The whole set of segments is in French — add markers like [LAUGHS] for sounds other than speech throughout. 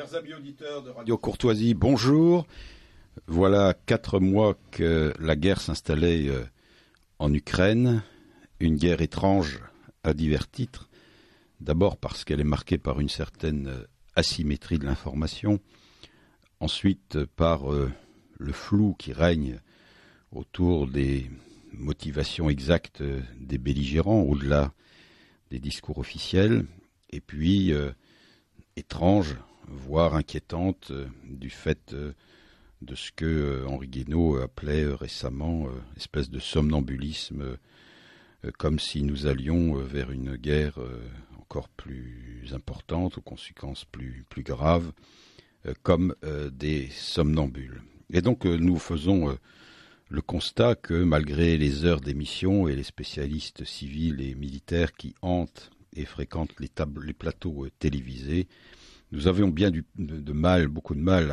Chers amis auditeurs de Radio Courtoisie, bonjour. Voilà quatre mois que la guerre s'installait euh, en Ukraine, une guerre étrange à divers titres. D'abord parce qu'elle est marquée par une certaine euh, asymétrie de l'information, ensuite euh, par le flou qui règne autour des motivations exactes des belligérants, au-delà des discours officiels, et puis, étrange, voire inquiétante, euh, du fait euh, de ce que euh, Henri Guénaud appelait récemment espèce de somnambulisme, comme si nous allions vers une guerre encore plus importante, aux conséquences plus, plus graves, comme des somnambules. Et donc nous faisons le constat que malgré les heures d'émission et les spécialistes civils et militaires qui hantent et fréquentent les, tables, les plateaux télévisés, nous avions bien de, mal, beaucoup de mal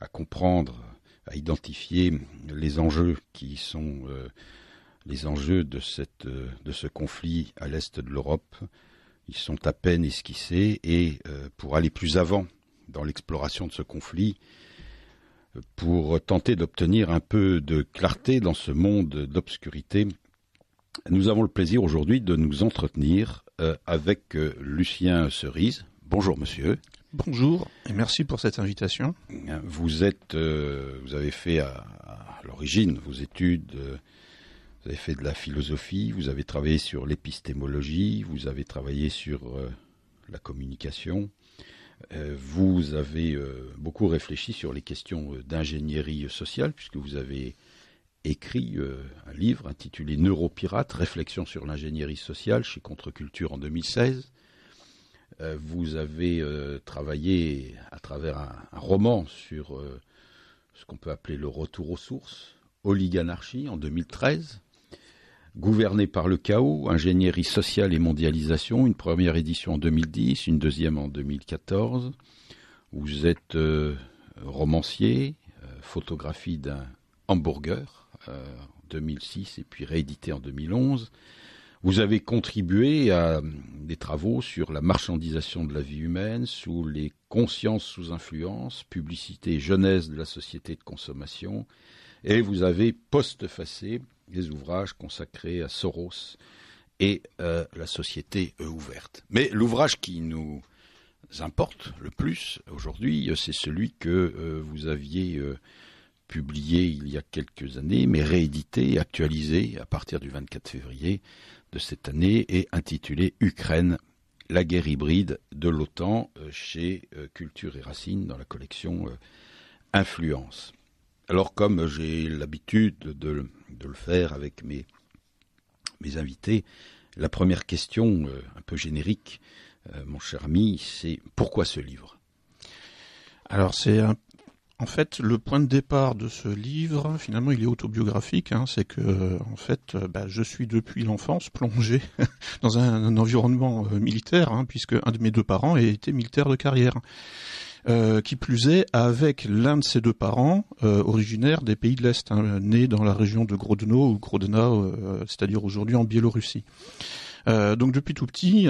à, comprendre, à identifier les enjeux qui sont euh, les enjeux euh, de, ce conflit à l'est de l'Europe. Ils sont à peine esquissés et euh, pour aller plus avant dans l'exploration de ce conflit, pour tenter d'obtenir un peu de clarté dans ce monde d'obscurité, nous avons le plaisir aujourd'hui de nous entretenir avec Lucien Cerise, Bonjour monsieur. Bonjour et merci pour cette invitation. Vous êtes, euh, vous avez fait à, l'origine vos études, euh, vous avez fait de la philosophie, vous avez travaillé sur l'épistémologie, vous avez travaillé sur euh, la communication, vous avez beaucoup réfléchi sur les questions d'ingénierie sociale puisque vous avez écrit un livre intitulé Neuropirate réflexion sur l'ingénierie sociale chez Contre-Culture en 2016. Euh, vous avez euh, travaillé à travers un, roman sur euh, ce qu'on peut appeler le retour aux sources, Oliganarchie en 2013. Gouverné par le chaos, ingénierie sociale et mondialisation, une première édition en 2010, une deuxième en 2014. Vous êtes romancier, photographie d'un hamburger en 2006 et puis réédité en 2011. Vous avez contribué à euh, des travaux sur la marchandisation de la vie humaine, sous les consciences sous influence, publicité et jeunesse de la société de consommation, et vous avez post-facé des ouvrages consacrés à Soros et euh, la société euh, ouverte. Mais l'ouvrage qui nous importe le plus aujourd'hui, c'est celui que vous aviez publié il y a quelques années, mais réédité et actualisé à partir du 24 février de cette année et intitulé Ukraine, la guerre hybride de l'OTAN euh, chez euh, Culture et Racines » dans la collection euh, Influence. Alors comme j'ai l'habitude de, le faire avec mes, mes invités, la première question, un peu générique, mon cher ami, c'est pourquoi ce livre alors c'est un, en fait, le point de départ de ce livre, finalement, il est autobiographique. Hein, c'est que, euh, en fait, euh, bah, je suis depuis l'enfance plongé [LAUGHS] dans un, environnement euh, militaire, hein, puisque un de mes deux parents était militaire de carrière. qui plus est, avec l'un de ses deux parents, euh, originaire des pays de l'Est, hein, né dans la région de Grodno ou Grodna, c'est-à-dire aujourd'hui en Biélorussie. donc depuis tout petit,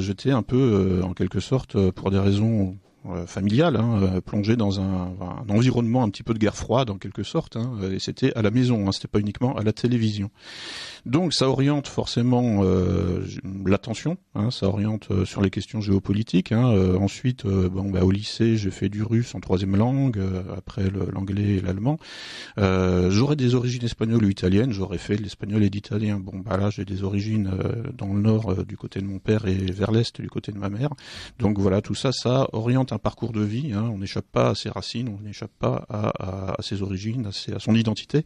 j'étais un peu, en quelque sorte, pour des raisons euh, familiale, hein, euh, dans un, environnement un petit peu de guerre froide en quelque sorte, hein, euh, et c'était à la maison, hein, c'était pas uniquement à la télévision. Donc ça oriente forcément l'attention, hein, ça oriente sur les questions géopolitiques. ensuite, bon, bah, au lycée, j'ai fait du russe en troisième langue, après l'anglais et l'allemand. j'aurais des origines espagnoles ou italiennes, j'aurais fait l'espagnol et l'italien. Bon, bah là, j'ai des origines dans le nord du côté de mon père et vers l'est du côté de ma mère. Donc voilà, tout ça, ça oriente un parcours de vie. Hein. On n'échappe pas à ses racines, on n'échappe pas à, ses origines, à, son identité.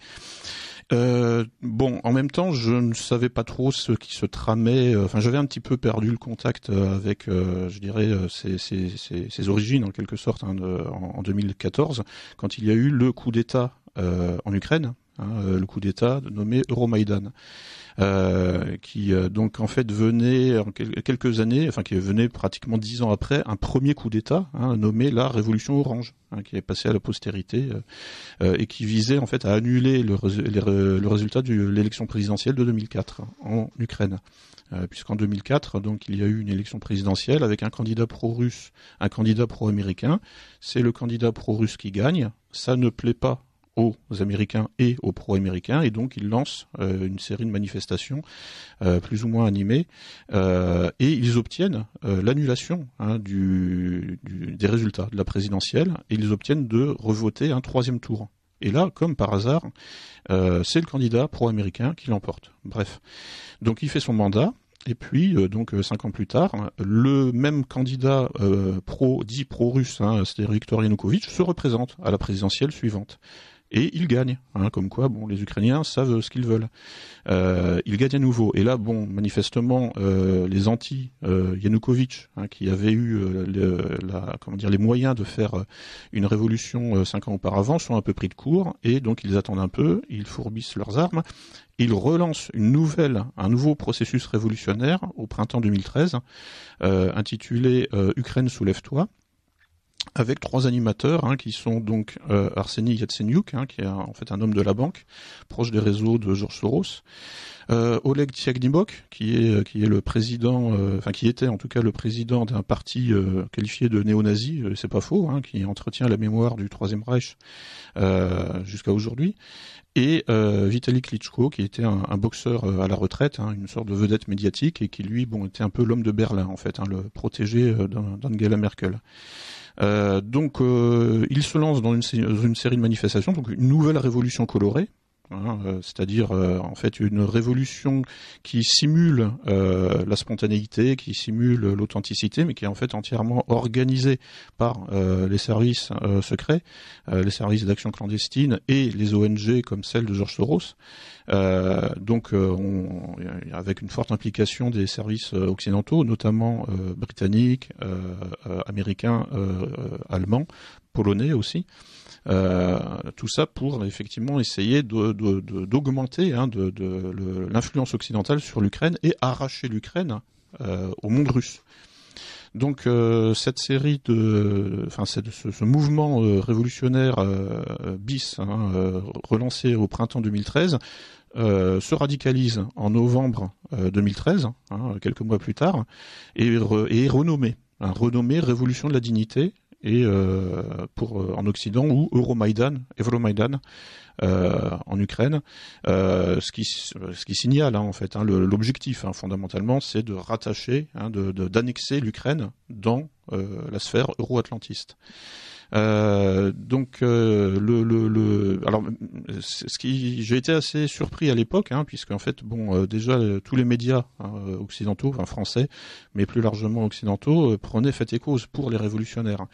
Euh, bon, en même temps, je ne savais pas trop ce qui se tramait. Euh, enfin, j'avais un petit peu perdu le contact euh, avec, je dirais, ses, origines en quelque sorte hein, en, 2014, quand il y a eu le coup d'État en Ukraine, hein, le coup d'État nommé Euromaidan. Euh, qui euh, donc en fait venait en quelques années, enfin qui venait pratiquement dix ans après un premier coup d'État hein, nommé la Révolution orange, hein, qui est passé à la postérité euh, et qui visait en fait à annuler le, résultat de l'élection présidentielle de 2004 en Ukraine puisqu'en 2004, donc, il y a eu une élection présidentielle avec un candidat pro-russe, un candidat pro-américain. C'est le candidat pro-russe qui gagne. Ça ne plaît pas aux Américains et aux pro-américains, et donc ils lancent euh, une série de manifestations euh, plus ou moins animées, euh, et ils obtiennent l'annulation hein, des résultats de la présidentielle, et ils obtiennent de revoter un troisième tour. Et là, comme par hasard, c'est le candidat pro-américain qui l'emporte. Bref, donc il fait son mandat, et puis, donc, cinq ans plus tard, le même candidat pro, dit pro-russe, hein, c'est-à-dire Viktor Yanukovych, se représente à la présidentielle suivante et ils gagnent. Hein, comme quoi, bon, les Ukrainiens savent ce qu'ils veulent. Euh, ils gagnent à nouveau. Et là, bon, manifestement, euh, les anti euh, Yanukovych, hein, qui avaient eu euh, comment dire, les moyens de faire euh, une révolution cinq ans auparavant, sont un peu pris de court et donc ils attendent un peu, ils fourbissent leurs armes. Ils relancent une nouvelle, un nouveau processus révolutionnaire au printemps 2013, intitulé Ukraine soulève-toi avec trois animateurs hein, qui sont donc euh, Arseny Yatsenyuk, hein, qui est en fait un homme de la banque, proche des réseaux de George Soros, euh, Oleg Tsiagnibok qui est euh, qui est le président, euh, enfin qui était en tout cas le président d'un parti qualifié de néo-nazi, c'est pas faux, hein, qui entretient la mémoire du Troisième Reich jusqu'à aujourd'hui, et Vitaly Klitschko, qui était un, un boxeur à la retraite, hein, une sorte de vedette médiatique, et qui lui, bon, était un peu l'homme de Berlin en fait, hein, le protégé d'Angela Merkel. Euh, donc euh, il se lance dans une, une série de manifestations, donc une nouvelle révolution colorée, Hein, euh, c'est-à-dire euh, en fait une révolution qui simule euh, la spontanéité, qui simule l'authenticité, mais qui est en fait entièrement organisée par les services secrets, les services d'action clandestine et les ONG comme celle de George Soros. donc, avec une forte implication des services occidentaux, notamment britanniques, américains, allemands, polonais aussi. Euh, tout ça pour effectivement essayer d'augmenter hein, l'influence occidentale sur l'Ukraine et arracher l'Ukraine euh, au monde russe. Donc euh, cette série de, enfin ce, mouvement révolutionnaire bis hein, relancé au printemps 2013 se radicalise en novembre 2013, hein, quelques mois plus tard, et, est renommé, renommé Révolution de la dignité et euh, pour euh, en Occident ou Euromaidan, Euromaidan euh, en Ukraine, ce qui ce qui signale hein, en fait hein, l'objectif hein, fondamentalement, c'est de rattacher, d'annexer de, l'Ukraine dans la sphère euro-atlantiste. Euh, donc, euh, le, le, le, alors, ce qui, j'ai été assez surpris à l'époque, hein, puisque en fait, bon, euh, déjà tous les médias hein, occidentaux, enfin français, mais plus largement occidentaux, prenaient fait et cause pour les révolutionnaires.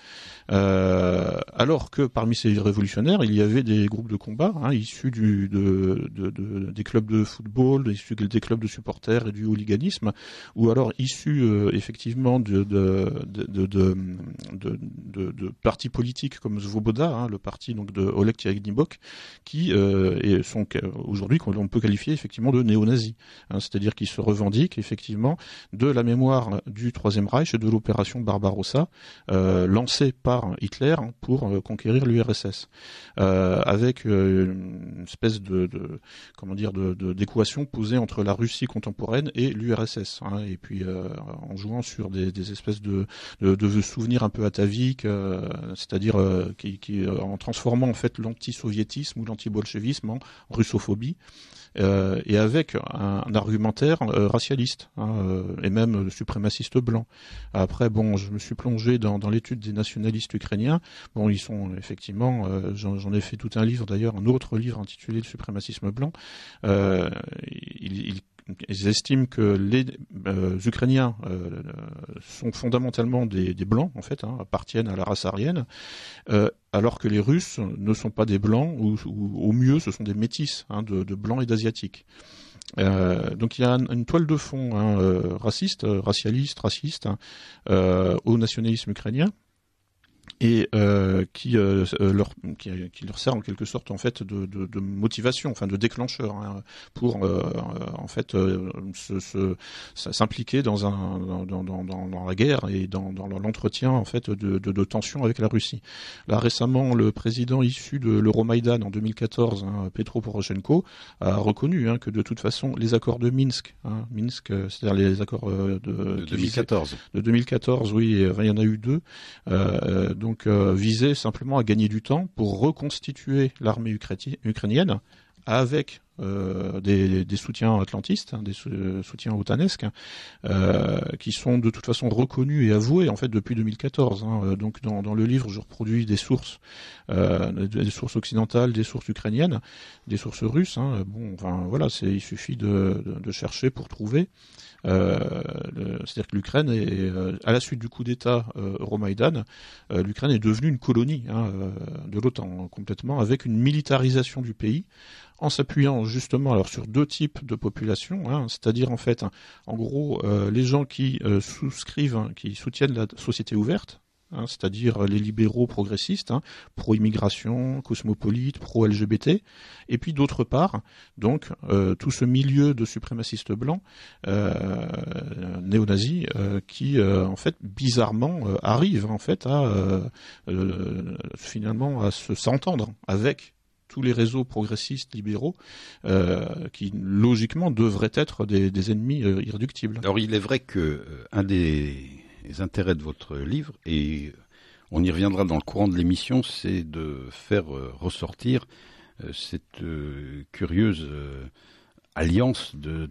alors que parmi ces révolutionnaires, il y avait des groupes de combat hein, issus du, de, de, de, des clubs de football, issus des clubs de supporters et du hooliganisme, ou alors issus effectivement de, de, de, de, de partis politiques comme Svoboda, hein, le parti donc de Oleg Tiagnibok, qui euh, sont euh, aujourd'hui qu'on peut qualifier effectivement de néo-nazis, hein. c'est-à-dire qu'ils se revendiquent effectivement de la mémoire du Troisième Reich et de l'opération Barbarossa euh, lancée par Hitler pour conquérir l'URSS, avec une espèce de, comment dire d'équation de, posée entre la Russie contemporaine et l'URSS, hein. et puis en jouant sur des, espèces de, souvenirs un peu ataviques, c'est-à-dire euh, qui, euh, en transformant en fait l'anti-soviétisme ou l'anti-bolchevisme en russophobie, euh, et avec un, argumentaire euh, racialiste hein, et même suprémaciste blanc. Après, bon, je me suis plongé dans, l'étude des nationalistes ukrainiens. Bon, ils sont effectivement, j'en ai fait tout un livre d'ailleurs, un autre livre intitulé Le suprémacisme blanc. Ils estiment que les euh, Ukrainiens euh, euh, sont fondamentalement des, blancs, en fait, hein, appartiennent à la race aryenne, alors que les Russes ne sont pas des blancs, ou, au mieux, ce sont des métis hein, de, blancs et d'asiatiques. donc il y a une, toile de fond hein, raciste, racialiste, raciste au nationalisme ukrainien et euh, qui, euh, euh, leur, qui, qui, leur sert en quelque sorte en fait de, de, de motivation, enfin de déclencheur hein, pour euh, en fait s'impliquer se, se, dans, un, dans, dans, dans, la guerre et dans, dans l'entretien en fait de, de, de tensions avec la Russie. Là récemment, le président issu de l'Euromaïdan en 2014, hein, Petro Poroshenko, a reconnu hein, que de toute façon les accords de Minsk, hein, Minsk, c'est-à-dire les accords de, 2014, de 2014, oui, il y en a eu deux donc euh, viser simplement à gagner du temps pour reconstituer l'armée ukrainienne avec euh, des, soutiens atlantistes, hein, des euh, soutiens otanesques, hein, qui sont de toute façon reconnus et avoués en fait depuis 2014. Hein. Donc dans, le livre, je reproduis des sources, des sources occidentales, des sources ukrainiennes, des sources russes. Bon, enfin voilà, il suffit de chercher pour trouver. Euh, c'est-à-dire que l'Ukraine, est, euh, à la suite du coup d'État Euromaïdan, euh, l'Ukraine est devenue une colonie hein, de l'OTAN complètement, avec une militarisation du pays en s'appuyant justement alors sur deux types de populations, hein. c'est-à-dire en fait, en gros, les gens qui souscrivent, hein, qui soutiennent la société ouverte, Hein, c'est-à-dire les libéraux progressistes, hein, pro-immigration, cosmopolite, pro-LGBT, et puis d'autre part, donc euh, tout ce milieu de suprémacistes blancs euh, néo-nazis euh, qui, euh, en fait, bizarrement arrive en fait à finalement à s'entendre avec tous les réseaux progressistes libéraux qui logiquement devraient être des, ennemis irréductibles. Alors il est vrai que un des les intérêts de votre livre, et on y reviendra dans le courant de l'émission, c'est de faire euh, ressortir euh, cette euh, curieuse alliance de,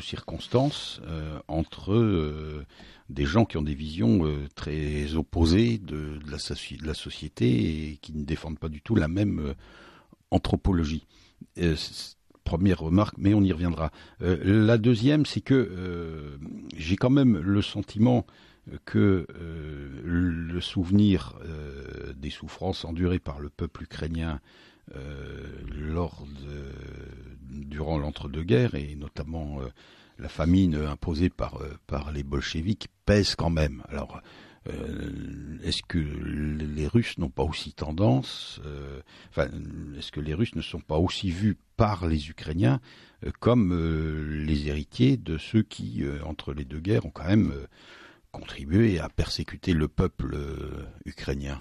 circonstances entre des gens qui ont des visions très opposées de la société et qui ne défendent pas du tout la même anthropologie première remarque, mais on y reviendra. Euh, la deuxième, c'est que euh, j'ai quand même le sentiment que euh, le souvenir des souffrances endurées par le peuple ukrainien lors durant l'entre-deux-guerres et notamment la famine imposée par, par les bolcheviks pèse quand même. Alors, euh, est-ce que les Russes n'ont pas aussi tendance, euh, enfin, est-ce que les Russes ne sont pas aussi vus par les Ukrainiens euh, comme les héritiers de ceux qui, entre les deux guerres, ont quand même contribué à persécuter le peuple ukrainien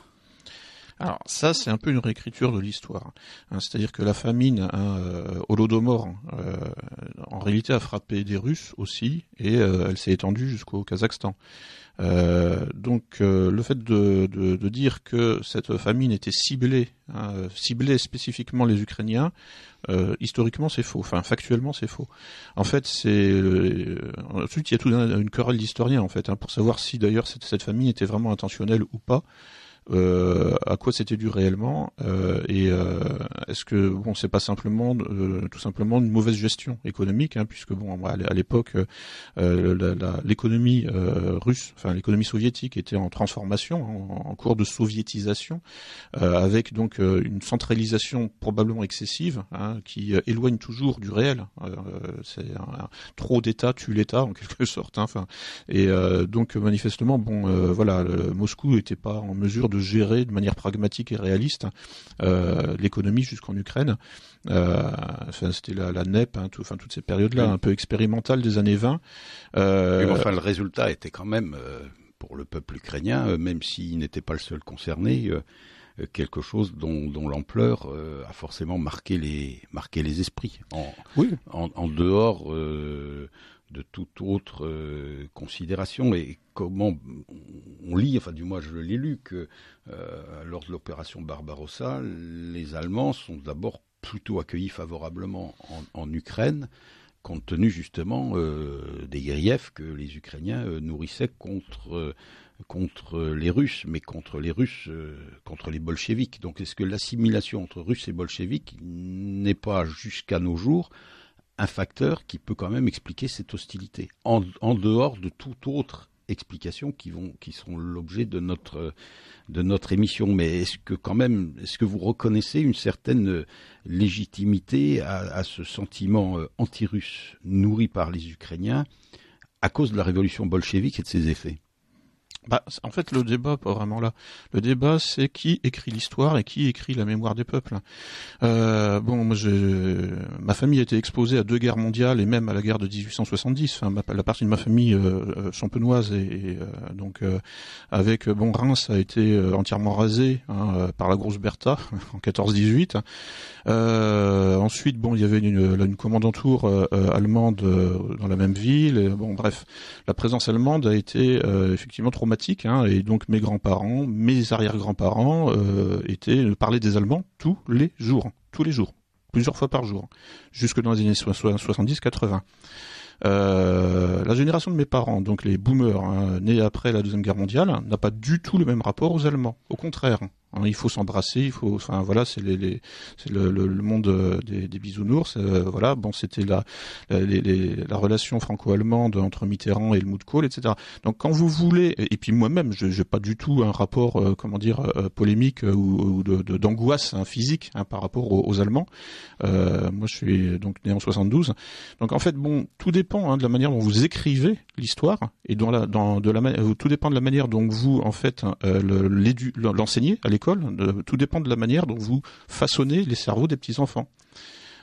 alors ça, c'est un peu une réécriture de l'histoire. Hein. C'est-à-dire que la famine, Holodomor, en réalité a frappé des Russes aussi, et elle s'est étendue jusqu'au Kazakhstan. Euh, donc euh, le fait de, dire que cette famine était ciblée, hein, ciblée spécifiquement les Ukrainiens, euh, historiquement c'est faux, enfin factuellement c'est faux. En fait, c'est ensuite il y a tout une, une querelle d'historiens en fait hein, pour savoir si d'ailleurs cette famine était vraiment intentionnelle ou pas. Euh, à quoi c'était dû réellement euh, et euh, est-ce que bon c'est pas simplement tout simplement une mauvaise gestion économique hein, puisque bon à l'époque l'économie russe enfin l'économie soviétique était en transformation en, cours de soviétisation avec donc une centralisation probablement excessive hein, qui éloigne toujours du réel c'est trop d'État tue l'État en [LAUGHS] quelque sorte hein, Enfin, et donc manifestement bon voilà Moscou n'était pas en mesure de de gérer de manière pragmatique et réaliste euh, l'économie jusqu'en Ukraine. Euh, enfin, c'était la, la NEP, hein, tout, enfin, toutes ces périodes-là, un peu expérimentales des années 20. Euh, enfin, le résultat était quand même, pour le peuple ukrainien, même s'il n'était pas le seul concerné, quelque chose dont, l'ampleur a forcément marqué les, marqué les esprits. En, oui. en, dehors de toute autre euh, considération et comment on lit, enfin du moins je l'ai lu, que euh, lors de l'opération Barbarossa, les Allemands sont d'abord plutôt accueillis favorablement en, Ukraine, compte tenu justement euh, des griefs que les Ukrainiens nourrissaient contre, contre les Russes, mais contre les Russes, contre les bolcheviks. Donc est-ce que l'assimilation entre Russes et Bolcheviks n'est pas jusqu'à nos jours un facteur qui peut quand même expliquer cette hostilité, en, dehors de toute autre explication qui vont qui l'objet de notre de notre émission mais est-ce que quand même est-ce que vous reconnaissez une certaine légitimité à, à ce sentiment euh, anti-russe nourri par les Ukrainiens à cause de la révolution bolchevique et de ses effets bah, en fait, le débat, pas vraiment là. Le débat, c'est qui écrit l'histoire et qui écrit la mémoire des peuples. Euh, bon, ma famille a été exposée à deux guerres mondiales et même à la guerre de 1870. la partie de ma famille euh, euh, champenoise et, donc avec bon Reims a été entièrement rasé hein, par la grosse Bertha [LAUGHS] en 14-18. ensuite, bon, il y avait une, une commandanture allemande dans la même ville. bon, bref, la présence allemande a été effectivement trop. Hein, et donc mes grands-parents, mes arrière-grands-parents euh, étaient euh, parlaient des Allemands tous les jours, tous les jours, plusieurs fois par jour, jusque dans les années 70-80. Euh, la génération de mes parents, donc les boomers, hein, nés après la Deuxième Guerre mondiale, n'a pas du tout le même rapport aux Allemands. Au contraire, Hein, il faut s'embrasser, il faut, enfin voilà, c'est le, monde euh, des, bisounours, euh, voilà. Bon, c'était la la, relation franco-allemande entre Mitterrand et le Mood Kohl, etc. Donc quand vous voulez, et puis moi-même, je n'ai pas du tout un rapport, euh, comment dire, polémique ou, d'angoisse de, hein, physique hein, par rapport aux, Allemands. moi, je suis donc né en 72. Donc en fait, bon, tout dépend de la manière dont vous écrivez l'histoire et dans la, dans de la tout dépend de la manière dont vous en fait l'enseignez à l'école tout dépend de la manière dont vous façonnez les cerveaux des petits enfants.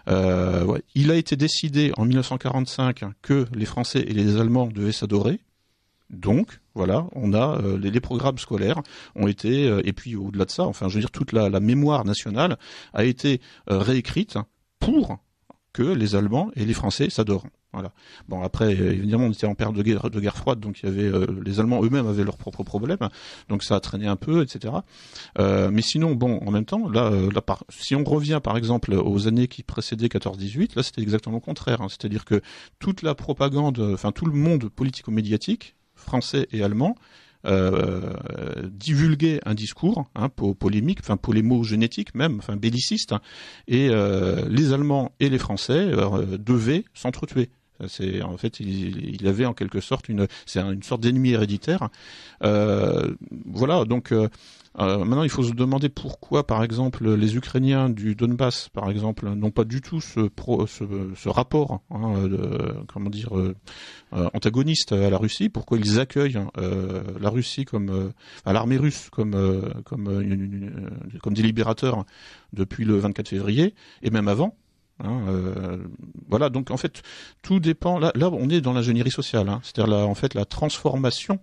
Euh, Il a été décidé en 1945 que les Français et les Allemands devaient s'adorer. Donc, voilà, on a euh, les, programmes scolaires ont été, euh, et puis au-delà de ça, enfin, je veux dire, toute la mémoire nationale a été réécrite pour que les Allemands et les Français s'adorent. Voilà. Bon, après, évidemment, on était en période de guerre, froide, donc il y avait euh, les Allemands eux-mêmes avaient leurs propres problèmes, donc ça a traîné un peu, etc. Euh, mais sinon, bon, en même temps, là, euh, si on revient par exemple aux années qui précédaient 14-18, là, c'était exactement le contraire. Hein. C'est-à-dire que toute la propagande, enfin tout le monde politico-médiatique français et allemand euh, divulguer un discours hein, polémique, enfin mots même, enfin belliciste, hein, et euh, les Allemands et les Français euh, devaient s'entretuer. C'est en fait, il, avait en quelque sorte une, c'est une sorte d'ennemi héréditaire. Euh, voilà, donc. Euh, euh, maintenant, il faut se demander pourquoi, par exemple, les Ukrainiens du Donbass, par exemple, n'ont pas du tout ce, ce, rapport, hein, de, comment dire, antagoniste à la Russie. Pourquoi ils accueillent la Russie comme, l'armée russe comme comme comme des libérateurs depuis le 24 février et même avant. Hein, euh, voilà, donc en fait, tout dépend. Là, on est dans l'ingénierie sociale, hein, c'est-à-dire en fait la transformation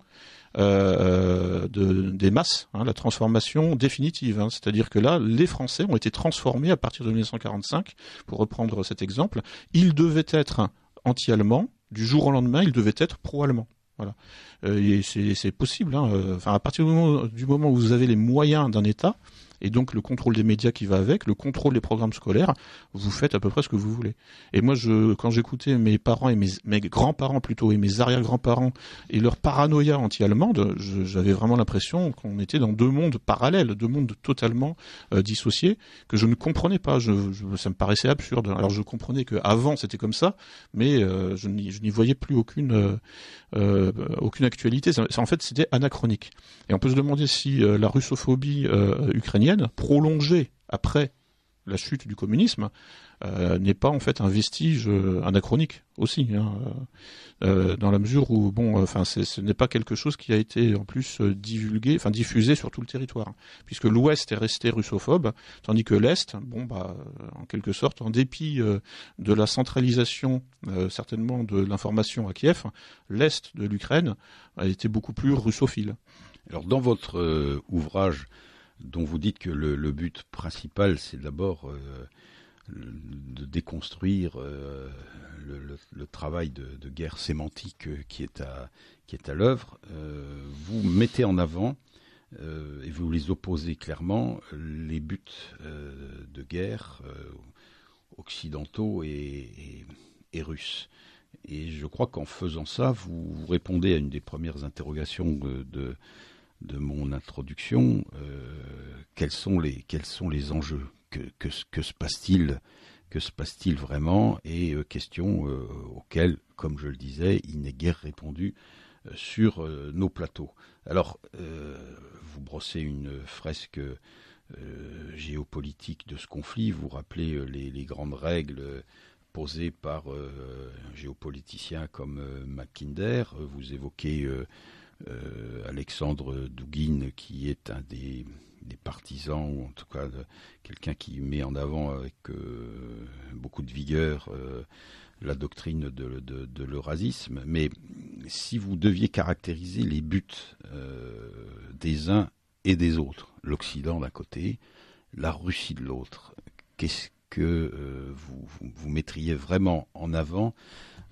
euh, euh, des masses, hein, la transformation définitive. C'est-à-dire que là, les Français ont été transformés à partir de 1945, pour reprendre cet exemple. Ils devaient être anti-allemands, du jour au lendemain, ils devaient être pro-allemands. Voilà. et c'est possible. à partir du moment, où vous avez les moyens d'un État, et donc le contrôle des médias qui va avec, le contrôle des programmes scolaires, vous faites à peu près ce que vous voulez. Et moi, je, quand j'écoutais mes parents et mes, grands-parents plutôt, et mes arrière-grands-parents, et leur paranoïa anti-allemande, j'avais vraiment l'impression qu'on était dans deux mondes parallèles, deux mondes totalement euh, dissociés, que je ne comprenais pas. Je, ça me paraissait absurde. Alors je comprenais qu'avant c'était comme ça, mais euh, je n'y voyais plus aucune, euh, aucune actualité. en fait, c'était anachronique. Et on peut se demander si la russophobie ukrainienne prolongée après la chute du communisme, euh, n'est pas en fait un vestige euh, anachronique aussi, hein. euh, dans la mesure où bon, enfin, ce n'est pas quelque chose qui a été en plus divulgué, enfin diffusé sur tout le territoire, puisque l'Ouest est resté russophobe, tandis que l'Est, bon, bah, en quelque sorte, en dépit de la centralisation certainement de l'information à Kiev, l'Est de l'Ukraine a été beaucoup plus russophile. Alors dans votre ouvrage dont vous dites que le, but principal, c'est d'abord euh, de déconstruire euh, le, travail de, guerre sémantique qui est à, qui est à l'œuvre, euh, vous mettez en avant et vous les opposez clairement les buts de guerre occidentaux et, russes. Et je crois qu'en faisant ça, vous, répondez à une des premières interrogations de de mon introduction, euh, quels, sont les, quels sont les enjeux que, se passe-t-il que se passe-t-il vraiment et euh, questions euh, auxquelles, comme je le disais, il n'est guère répondu sur nos plateaux. Alors, vous brossez une fresque géopolitique de ce conflit, vous rappelez les, grandes règles posées par un géopoliticien comme Mackinder, vous évoquez euh, Alexandre Douguine, qui est un des, partisans, ou en tout cas quelqu'un qui met en avant avec euh, beaucoup de vigueur euh, la doctrine de, l'eurasisme. Mais si vous deviez caractériser les buts des uns et des autres, l'Occident d'un côté, la Russie de l'autre, qu'est-ce que vous, mettriez vraiment en avant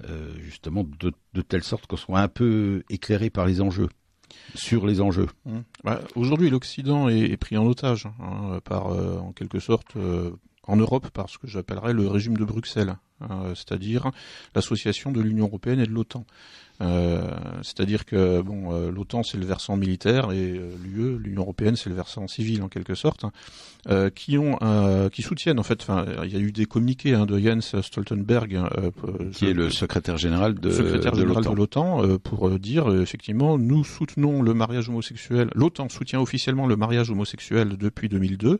euh, justement de, telle sorte qu'on soit un peu éclairé par les enjeux sur les enjeux. Mmh. Bah, aujourd'hui, l'Occident est, pris en otage hein, par, euh, en quelque sorte, euh, en Europe, par ce que j'appellerais le régime de Bruxelles, hein, c'est-à-dire l'association de l'Union européenne et de l'OTAN. Euh, c'est-à-dire que bon, euh, l'OTAN c'est le versant militaire et euh, l'UE, l'Union européenne, c'est le versant civil en quelque sorte, hein, qui ont, qui soutiennent en fait. Enfin, il y a eu des communiqués hein, de Jens Stoltenberg, hein, qui est le secrétaire général de, l'OTAN, pour dire effectivement, nous soutenons le mariage homosexuel. L'OTAN soutient officiellement le mariage homosexuel depuis 2002.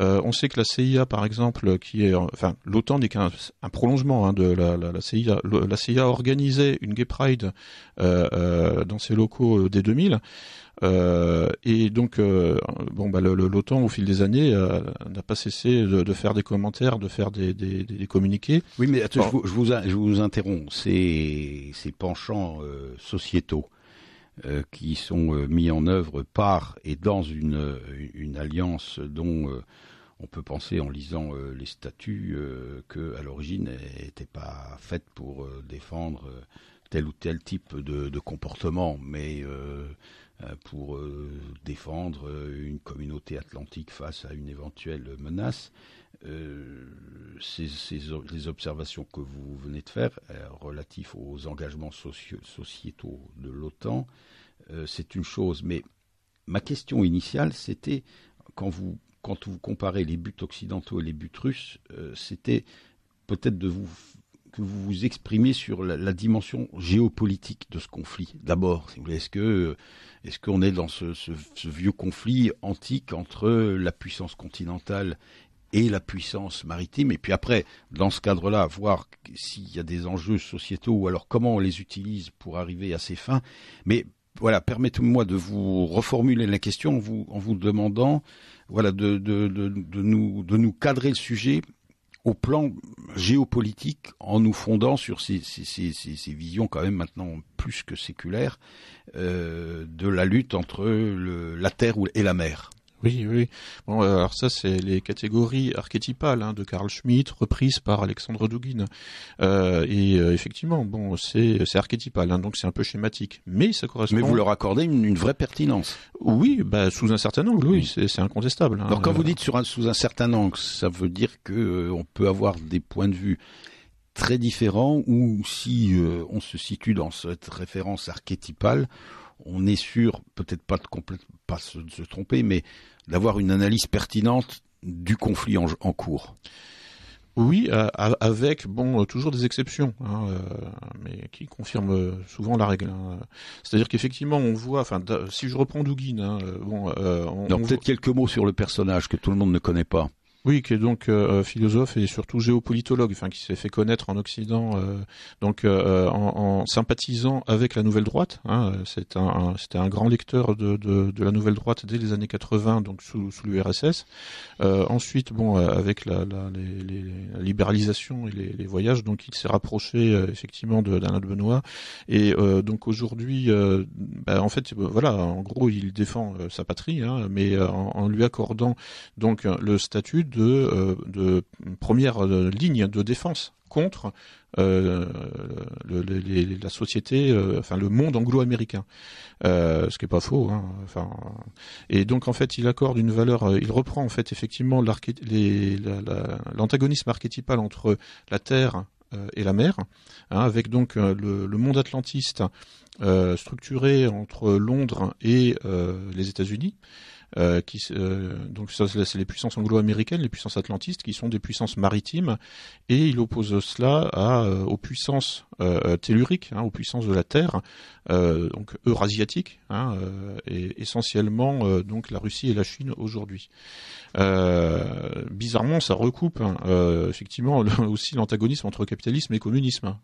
on sait que la CIA, par exemple, qui est, enfin, l'OTAN n'est qu'un prolongement de la, la, la CIA. la CIA organisait une Gay Pride euh, euh, dans ces locaux euh, dès 2000. et donc, bon, bah, l'OTAN, au fil des années, n'a pas cessé de, faire des commentaires, de faire des, des, communiqués. Oui, mais je, vous, je, vous, interromps. Ces, ces penchants sociétaux qui sont mis en œuvre par et dans une, une alliance dont on peut penser en lisant les statuts qu'à l'origine n'était pas faite pour défendre tel ou tel type de, comportement, mais euh, euh, pour euh, défendre une communauté atlantique face à une éventuelle menace, les observations que vous venez de faire relatifs aux engagements sociétaux de l'OTAN, c'est une chose. Mais ma question initiale, c'était quand vous, quand vous comparez les buts occidentaux et les buts russes, c'était peut-être de vous que vous vous exprimez sur la, dimension géopolitique de ce conflit. D'abord, est-ce que est-ce qu'on est dans ce, vieux conflit antique entre la puissance continentale et la puissance maritime Et puis après, dans ce cadre-là, voir s'il y a des enjeux sociétaux ou alors comment on les utilise pour arriver à ces fins. Mais voilà, permettez-moi de vous reformuler la question en vous, demandant, voilà, de, nous, de nous cadrer le sujet au plan géopolitique en nous fondant sur ces, visions quand même maintenant plus que séculaires euh, de la lutte entre la terre et la mer. Oui, oui. Bon, euh, alors ça, c'est les catégories archétypales hein, de Carl Schmitt, reprises par Alexandre Douguin. Euh, et euh, effectivement, bon, c'est archétypal, hein, donc c'est un peu schématique, mais ça correspond. Mais vous leur accordez une, vraie pertinence. Oui, bah, sous un certain angle, oui, c'est incontestable. Hein. Alors quand vous dites sous un certain angle, ça veut dire que peut avoir des points de vue très différents ou si on se situe dans cette référence archétypale, on est sûr, peut-être pas de se, tromper, mais d'avoir une analyse pertinente du conflit en, cours. Oui, euh, avec bon euh, toujours des exceptions, hein, euh, mais qui confirment souvent la règle. Hein. C'est-à-dire qu'effectivement, on voit. Enfin, si je reprends Douguin, hein, bon, on, peut-être quelques mots sur le personnage que tout le monde ne connaît pas. Oui, qui est donc euh, euh, philosophe et surtout géopolitologue, enfin qui s'est fait connaître en Occident, euh, donc en, sympathisant avec la Nouvelle Droite. Hein, c'est un, c'était un grand lecteur de, la Nouvelle Droite dès les années 80, donc sous, l'URSS. ensuite, bon, avec la, les, libéralisation et les, voyages, donc il s'est rapproché effectivement d'Alain de, Benoît. Et donc aujourd'hui, bah, en fait, voilà, en gros, il défend sa patrie, hein, mais en, lui accordant donc le statut de euh, de, première euh, ligne de défense contre euh, la société, enfin le monde anglo-américain, ce qui est pas faux. Hein, et donc en fait, il accorde une valeur, il reprend en fait effectivement l'antagonisme archétypal entre la terre et la mer, hein, avec donc le monde atlantiste structuré entre Londres et les États-Unis. Euh, qui, euh, donc ça c'est les puissances anglo-américaines, les puissances atlantistes, qui sont des puissances maritimes, et il oppose cela euh, aux puissances euh, euh, tellurique hein, aux puissances de la Terre, euh, donc eurasiatique, hein, et essentiellement donc la Russie et la Chine aujourd'hui. bizarrement, ça recoupe hein, effectivement [LAUGHS] aussi l'antagonisme entre capitalisme et communisme.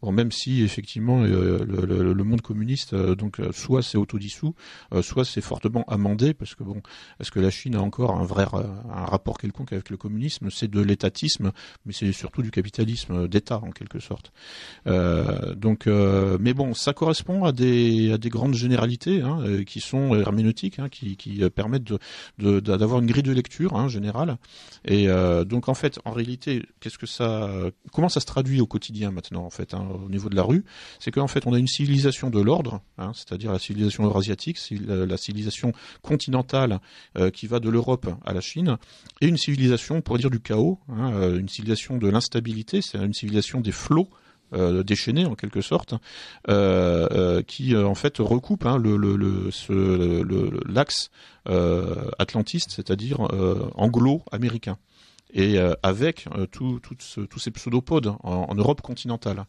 Bon, même si effectivement le, monde communiste donc soit c'est autodissous, soit c'est fortement amendé, parce que bon, est-ce que la Chine a encore un vrai un rapport quelconque avec le communisme C'est de l'étatisme, mais c'est surtout du capitalisme d'État en quelque sorte. Euh, donc, euh, mais bon, ça correspond à des, grandes généralités hein, euh, qui sont herméneutiques, hein, qui, permettent d'avoir une grille de lecture hein, générale. Et donc, en fait, en réalité, qu'est-ce que ça, comment ça se traduit au quotidien maintenant, en fait, au niveau de la rue C'est qu'en fait, on a une civilisation de l'ordre, c'est-à-dire la civilisation eurasiatique, la, la civilisation continentale qui va de l'Europe à la Chine, et une civilisation, on pourrait dire, du chaos, une civilisation de l'instabilité, c'est une civilisation des flots euh, déchaînés en quelque sorte, euh, euh, qui en fait recoupe hein, le, l'axe atlantiste, c'est-à-dire anglo-américain, et avec tous ces pseudopodes en Europe continentale.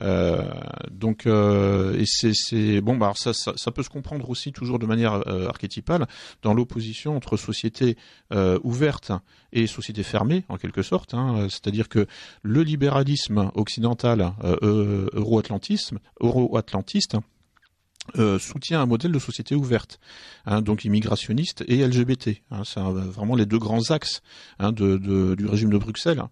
Euh, donc, euh, bon, bah, ça, peut se comprendre aussi toujours de manière euh, archétypale dans l'opposition entre société ouverte et société fermée en quelque sorte. Hein. C'est-à-dire que le libéralisme occidental, euro-atlantisme, euro-atlantiste, soutient un modèle de société ouverte, hein, donc immigrationniste et LGBT. Hein. c'est vraiment les deux grands axes du régime de Bruxelles,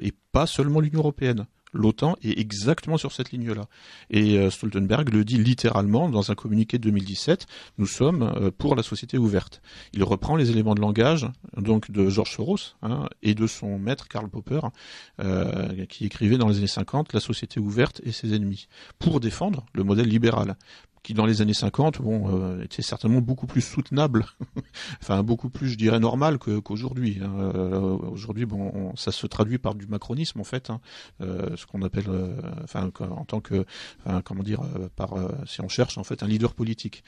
et pas seulement l'Union européenne l'OTAN est exactement sur cette ligne-là. Et euh, Stoltenberg le dit littéralement dans un communiqué de 2017, nous sommes euh, pour la société ouverte. Il reprend les éléments de langage donc de George Soros hein, et de son maître Karl Popper, euh, qui écrivait dans les années 50 La société ouverte et ses ennemis, pour défendre le modèle libéral, qui dans les années 50 bon, euh, était certainement beaucoup plus soutenable, [LAUGHS] enfin beaucoup plus, je dirais, normal qu'aujourd'hui. Hein. Euh, aujourd'hui, bon, ça se traduit par du macronisme en fait, hein. euh, ce qu'on appelle, enfin en tant que, comment dire, par si on cherche en fait un leader politique.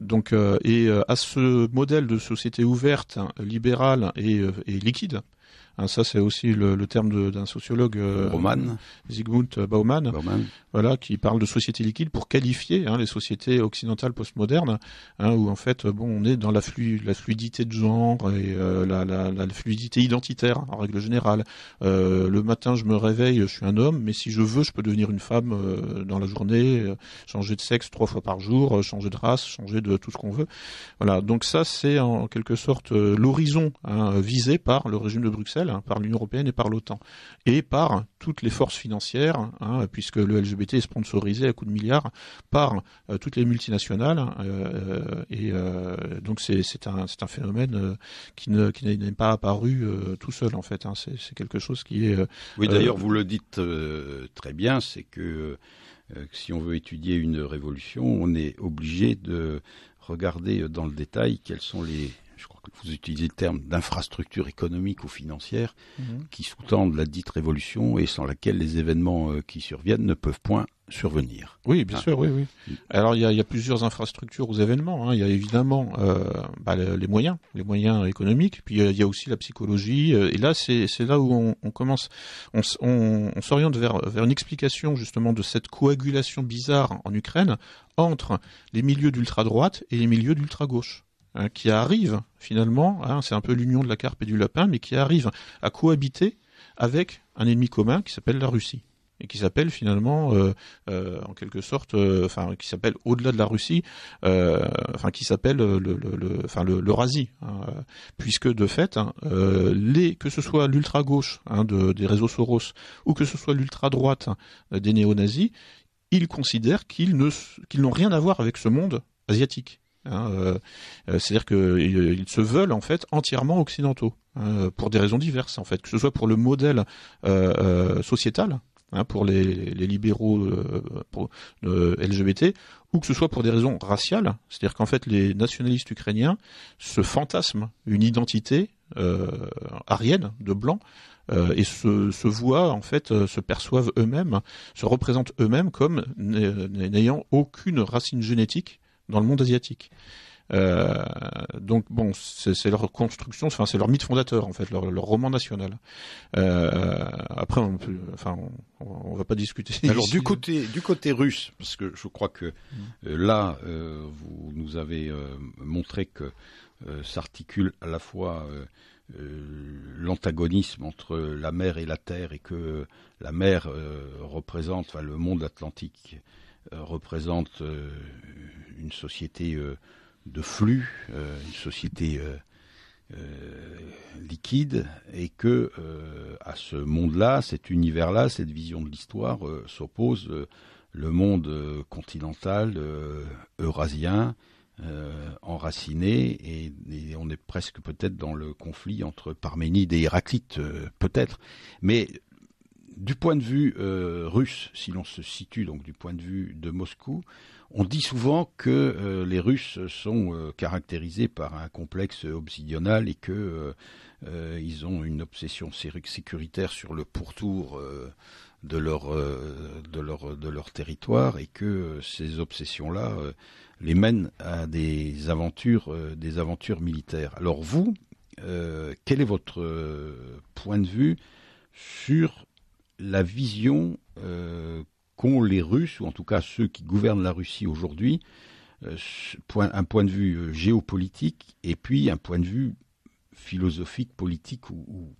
donc et à ce modèle de société ouverte, hein, libérale et liquide ah, ça, c'est aussi le, terme d'un sociologue, euh, Zygmunt Bauman, voilà, qui parle de société liquide pour qualifier hein, les sociétés occidentales postmodernes, hein, où en fait, bon, on est dans la, fluidité de genre et euh, la, fluidité identitaire en règle générale. Euh, le matin, je me réveille, je suis un homme, mais si je veux, je peux devenir une femme dans la journée, changer de sexe trois fois par jour, changer de race, changer de tout ce qu'on veut. Voilà. Donc ça, c'est en quelque sorte l'horizon hein, visé par le régime de Bruxelles Hein, par l'Union européenne et par l'OTAN, et par toutes les forces financières, hein, puisque le LGBT est sponsorisé à coups de milliards par euh, toutes les multinationales, euh, et euh, donc c'est un, un, phénomène qui n'est ne, qui pas apparu tout seul en fait, hein. c'est quelque chose qui est... oui d'ailleurs vous le dites très bien, c'est que si on veut étudier une révolution, on est obligé de regarder dans le détail quels sont les vous utilisez le terme d'infrastructure économique ou financière mhm. qui sous-tendent la dite révolution et sans laquelle les événements euh, qui surviennent ne peuvent point survenir. Oui, bien ah. sûr, oui, oui. Mm. Alors il y, a plusieurs infrastructures aux événements. Hein. Il y a évidemment euh, bah, les moyens, les moyens économiques. Puis euh, il y a aussi la psychologie. Et là, c'est là où on, commence, on, s'oriente vers, vers une explication justement de cette coagulation bizarre en Ukraine entre les milieux d'ultra droite et les milieux d'ultra gauche. Hein, qui arrive finalement, hein, c'est un peu l'union de la carpe et du lapin, mais qui arrive à cohabiter avec un ennemi commun qui s'appelle la Russie et qui s'appelle finalement, euh, euh, en quelque sorte, euh, enfin qui s'appelle au-delà de la Russie, enfin qui s'appelle le, l'Eurasie, hein, puisque de fait, que ce soit l'ultra gauche des réseaux Soros ou que ce soit l'ultra droite des néo-nazis, ils considèrent qu'ils ne qu'ils n'ont rien à voir avec ce monde asiatique. Hein, euh, euh, c'est-à-dire qu'ils euh, se veulent en fait entièrement occidentaux hein, pour des raisons diverses en fait, que ce soit pour le modèle sociétal hein, pour les, libéraux LGBT ou que ce soit pour des raisons raciales. C'est-à-dire qu'en fait les nationalistes ukrainiens se fantasment une identité arienne de blanc et se, voient en fait, se perçoivent eux-mêmes, se représentent eux-mêmes comme n'ayant aucune racine génétique dans le monde asiatique. Euh, donc bon, c'est leur construction, enfin c'est leur mythe fondateur en fait, leur, roman national. Euh, après, on peut, enfin, on, va pas discuter. Alors du côté du côté russe, parce que je crois que mm. euh, là, vous nous avez montré que s'articule à la fois l'antagonisme entre la mer et la terre et que la mer représente le monde atlantique euh, représente euh, une société euh, de flux, une société liquide, et que à ce monde-là, cet univers-là, cette vision de l'histoire s'oppose le monde continental, eurasien, enraciné et, on est presque peut-être dans le conflit entre Parménide et Héraclite, peut-être. Mais du point de vue euh, russe, si l'on se situe donc du point de vue de Moscou, on dit souvent que euh, les Russes sont euh, caractérisés par un complexe obsidional et que ils ont une obsession sécuritaire sur le pourtour de leur, de leur, de leur territoire et que ces obsessions-là les mènent à des aventures, des aventures militaires. Alors vous, quel est votre point de vue sur la vision euh, qu'ont les Russes, ou en tout cas ceux qui gouvernent la Russie aujourd'hui, euh, un point de vue euh, géopolitique et puis un point de vue philosophique, politique ou,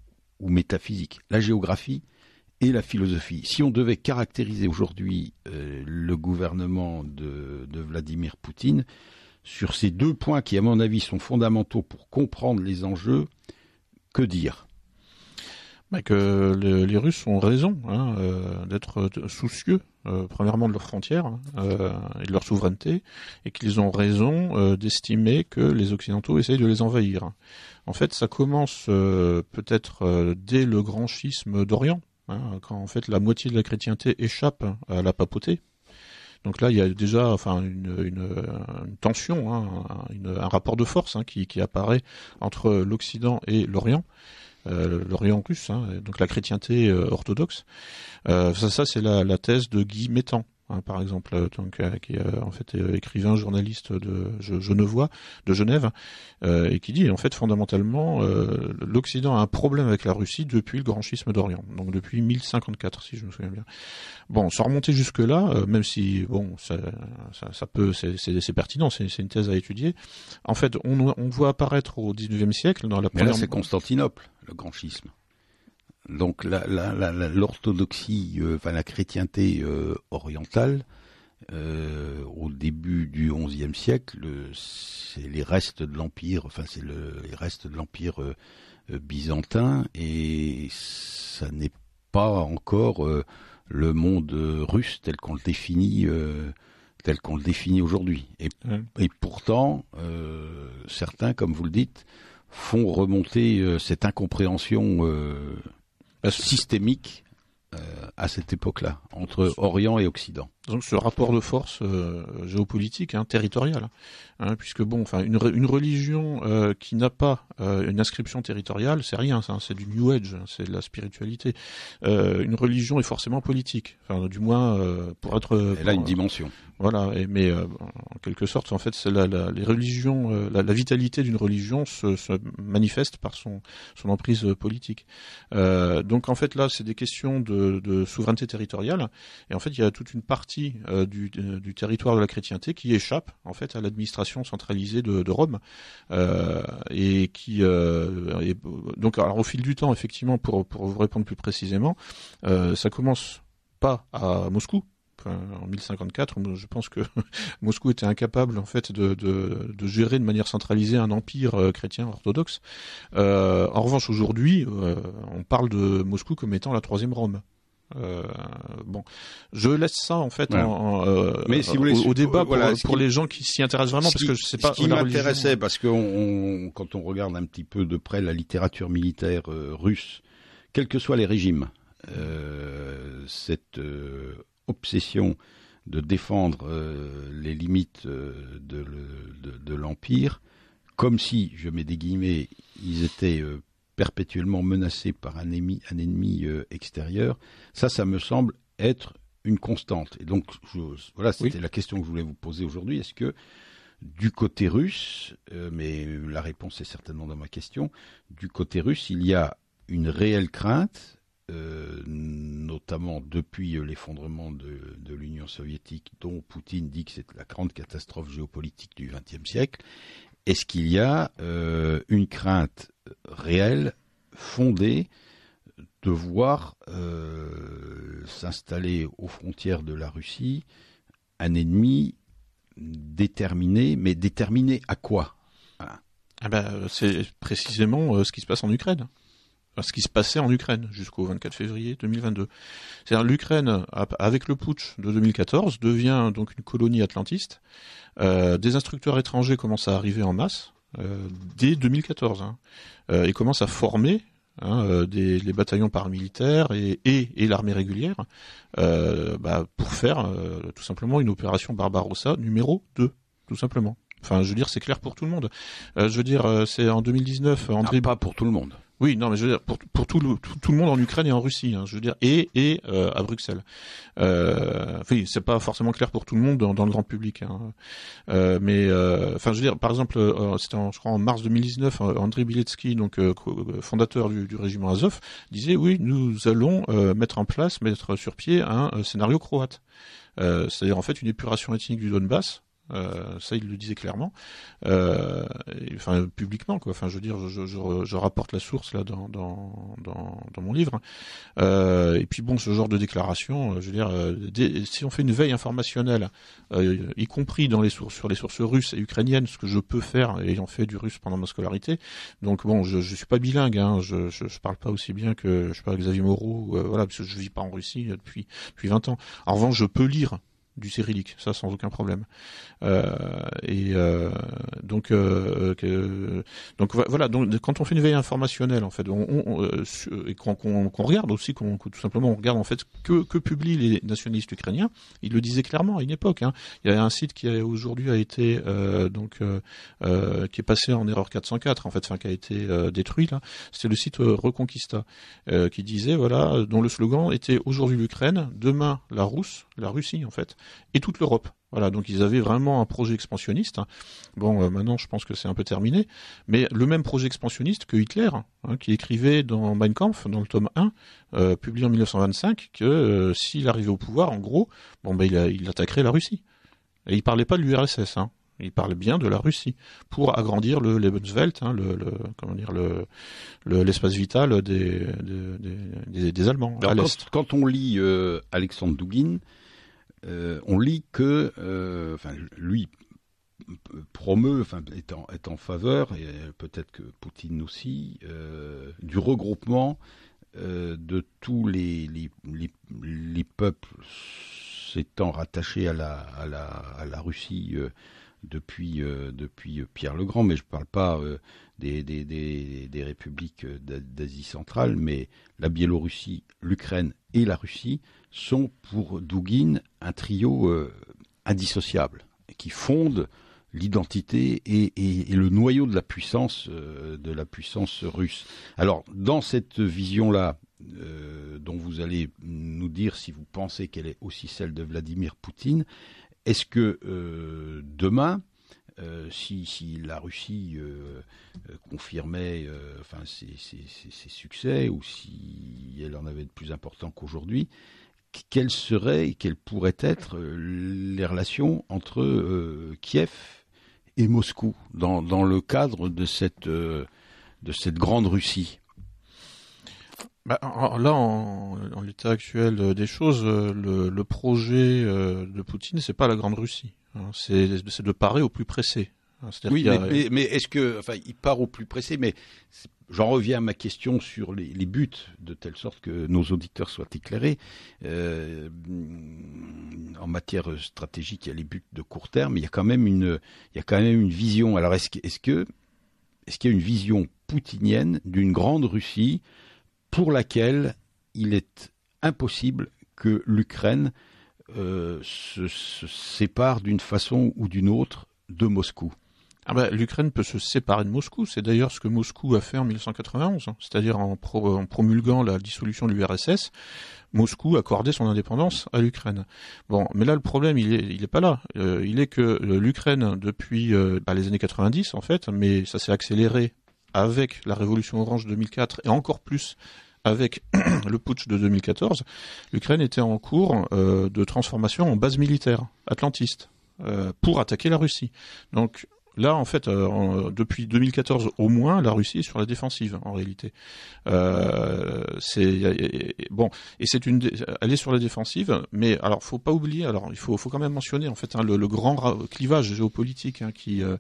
métaphysique. La géographie et la philosophie. Si on devait caractériser aujourd'hui le gouvernement de, Vladimir Poutine, sur ces deux points qui, à mon avis, sont fondamentaux pour comprendre les enjeux, que dire que les, Russes ont raison hein, euh, d'être euh, soucieux, euh, premièrement, de leurs frontières hein, et de leur souveraineté, et qu'ils ont raison d'estimer que les Occidentaux essayent de les envahir. En fait, ça commence peut-être dès le grand schisme d'Orient, hein, quand en fait la moitié de la chrétienté échappe à la papauté. Donc là, il y a déjà enfin, une, tension, un rapport de force qui, qui apparaît entre l'Occident et l'Orient. Euh, l'Orientus, hein, donc la chrétienté euh, orthodoxe. Euh, ça, c'est la, la, thèse de Guy Métan, Hein, par exemple, euh, donc, euh, qui est euh, en fait écrivain, journaliste de Genève, et qui dit en fait fondamentalement l'Occident a un problème avec la Russie depuis le grand schisme d'Orient, donc depuis 1054 si je me souviens bien. Bon, sans remonter jusque là, même si bon, ça, peut, c'est pertinent, c'est une thèse à étudier. En fait, on, voit apparaître au XIXe siècle dans la. Mais première... c'est Constantinople, le grand schisme. Donc l'orthodoxie, la, la, euh, enfin la chrétienté euh, orientale, euh, au début du XIe siècle, c'est les restes de l'empire, enfin c'est le, les restes de l'empire byzantin et ça n'est pas encore le monde russe tel qu'on le définit, tel qu'on le définit aujourd'hui. Et, et, pourtant, certains, comme vous le dites, font remonter cette incompréhension systémique euh, à cette époque-là, entre Orient et Occident. Donc ce rapport de force euh, géopolitique, hein, territorial, hein, puisque bon, enfin une, religion euh, qui n'a pas une inscription territoriale, c'est rien, hein, c'est du New Age, c'est de la spiritualité. une religion est forcément politique, enfin du moins pour être. Elle a une dimension. voilà, et, mais en quelque sorte, en fait, la, les religions, la, vitalité d'une religion se, se, manifeste par son, son emprise politique. donc en fait là, c'est des questions de de, souveraineté territoriale. Et en fait, il y a toute une partie euh, euh, du, territoire de la chrétienté qui échappe en fait à l'administration centralisée de, Rome euh, et qui donc alors au fil du temps, effectivement, pour vous répondre plus précisément, ça commence pas à Moscou, en 1054, je pense que [LAUGHS] Moscou était incapable en fait de, gérer de manière centralisée un empire chrétien orthodoxe. en revanche, aujourd'hui, on parle de Moscou comme étant la troisième Rome. Euh, bon, je laisse ça en fait Mais au, débat pour, les gens qui s'y intéressent vraiment, parce que je sais pas. Ce qui m'intéressait, parce que quand on regarde un petit peu de près la littérature militaire euh, russe, quels que soient les régimes, euh, cette obsession de défendre les limites de, l'empire, comme si, je mets des guillemets, ils étaient perpétuellement menacé par un ennemi, euh, extérieur, ça, ça me semble être une constante. Et donc, voilà, c'était la question que je voulais vous poser aujourd'hui. Est-ce que du côté russe, euh, mais la réponse est certainement dans ma question, du côté russe, il y a une réelle crainte, euh, notamment depuis l'effondrement de, l'Union soviétique, dont Poutine dit que c'est la grande catastrophe géopolitique du XXe siècle, est-ce qu'il y a une crainte Réel, fondée, de voir euh, s'installer aux frontières de la Russie un ennemi déterminé, mais déterminé à quoi ah bah, C'est précisément euh, ce qui se passe en Ukraine. ce qui se passait en Ukraine jusqu'au 24 février 2022. cest l'Ukraine, avec le putsch de 2014, devient donc une colonie atlantiste. Euh, des instructeurs étrangers commencent à arriver en masse euh, dès 2014. il hein. euh, commence à former hein, euh, des, les bataillons paramilitaires et, l'armée régulière bah, pour faire tout simplement une opération Barbarossa numéro 2, tout simplement. Enfin, je veux dire, c'est clair pour tout le monde. je veux dire, c'est en 2019, ah, pas pour tout le monde. Oui, non, mais je veux dire pour, tout, le, tout, le monde en Ukraine et en Russie, hein, je veux dire, et, et euh, à Bruxelles. Euh, oui, c'est pas forcément clair pour tout le monde dans, le grand public. Hein. Euh, mais euh, enfin, je veux dire, par exemple, c'était je crois en mars 2019, Andriy Biletsky, donc fondateur du, régime régiment Azov, disait oui, nous allons mettre en place, mettre sur pied un scénario croate. c'est-à-dire en fait une épuration ethnique du Donbass, euh, ça, il le disait clairement, euh, enfin publiquement quoi. Enfin, je veux dire, je, rapporte la source là dans dans, mon livre. Euh, et puis bon, ce genre de déclaration, je veux dire, si on fait une veille informationnelle, y compris dans les sources sur les sources russes et ukrainiennes, ce que je peux faire ayant fait du russe pendant ma scolarité. Donc bon, je, je suis pas bilingue, hein. je, je, parle pas aussi bien que je parle Xavier Moreau, voilà, parce que je vis pas en Russie depuis depuis 20 ans. En revanche, je peux lire du cyrillique, ça sans aucun problème. Euh, et euh, donc, euh, donc voilà. Donc quand on fait une veille informationnelle, en fait, on, on et qu'on regarde aussi, qu'on tout simplement on regarde en fait que, que publient les nationalistes ukrainiens. Ils le disaient clairement à une époque. Hein. Il y a un site qui aujourd'hui a été donc qui est passé en erreur 404, en fait, enfin qui a été détruit là. C'était le site Reconquista qui disait voilà, dont le slogan était aujourd'hui l'Ukraine, demain la Rousse, la Russie en fait et toute l'Europe. Voilà, donc ils avaient vraiment un projet expansionniste. Hein. Bon, euh, maintenant je pense que c'est un peu terminé, mais le même projet expansionniste que Hitler, hein, hein, qui écrivait dans Mein Kampf, dans le tome 1, euh, publié en 1925, que euh, s'il arrivait au pouvoir, en gros, bon ben il, attaquerait la Russie. Et il parlait pas de l'URSS, il parlait bien de la Russie pour agrandir le Lebenswelt, le, comment dire l'espace vital des des, Allemands Quand, on lit Alexandre Douguin, euh, on lit que, euh, enfin, lui promeut, est en, faveur, et euh, peut-être que Poutine aussi, du regroupement de tous les, peuples s'étant rattachés à la, Russie depuis, depuis Pierre le Grand, mais je ne parle pas des, des, républiques d'Asie centrale, mais la Biélorussie, l'Ukraine et la Russie sont pour Dugin un trio euh, indissociable, qui fonde l'identité et, le noyau de la puissance euh, de la puissance russe. Alors dans cette vision là, euh, dont vous allez nous dire si vous pensez qu'elle est aussi celle de Vladimir Poutine, est-ce que demain si, la Russie confirmait enfin, ses, ses, succès ou si elle en avait de plus important qu'aujourd'hui, quelles seraient et quelles pourraient être euh, les relations entre euh, Kiev et Moscou dans, le cadre de cette, euh, de cette grande Russie bah, là, en, l'état actuel des choses, le, le projet de Poutine, c'est pas la grande Russie. Hein. C'est de parer au plus pressé. Hein, oui, mais, est-ce que, enfin, il part au plus pressé, mais j'en reviens à ma question sur les, buts, de telle sorte que nos auditeurs soient éclairés. Euh, en matière stratégique, il y a les buts de court terme, mais il y a quand même une, il y a quand même une vision. Alors, est-ce, est-ce que, est-ce qu'il y a une vision poutinienne d'une grande Russie pour laquelle il est impossible que l'Ukraine euh, se sépare d'une façon ou d'une autre de Moscou ah bah, L'Ukraine peut se séparer de Moscou. C'est d'ailleurs ce que Moscou a fait en 1991, hein. c'est-à-dire en, promulguant la dissolution de l'URSS. Moscou accordé son indépendance à l'Ukraine. Bon, mais là le problème, il est, pas là. Euh, il est que euh, l'Ukraine, depuis euh, bah, les années 90 en fait, mais ça s'est accéléré avec la révolution orange 2004 et encore plus avec [CLEARS THROAT] le putsch de 2014, l'Ukraine était en cours de transformation en base militaire atlantiste pour attaquer la Russie. Donc Là, en fait, euh, depuis 2014 au moins, la Russie est sur la défensive en réalité. Euh, c'est bon, et c'est une, elle est sur la défensive, mais alors faut pas oublier, alors il faut, faut quand même mentionner en fait hein, le, grand clivage géopolitique hein, euh,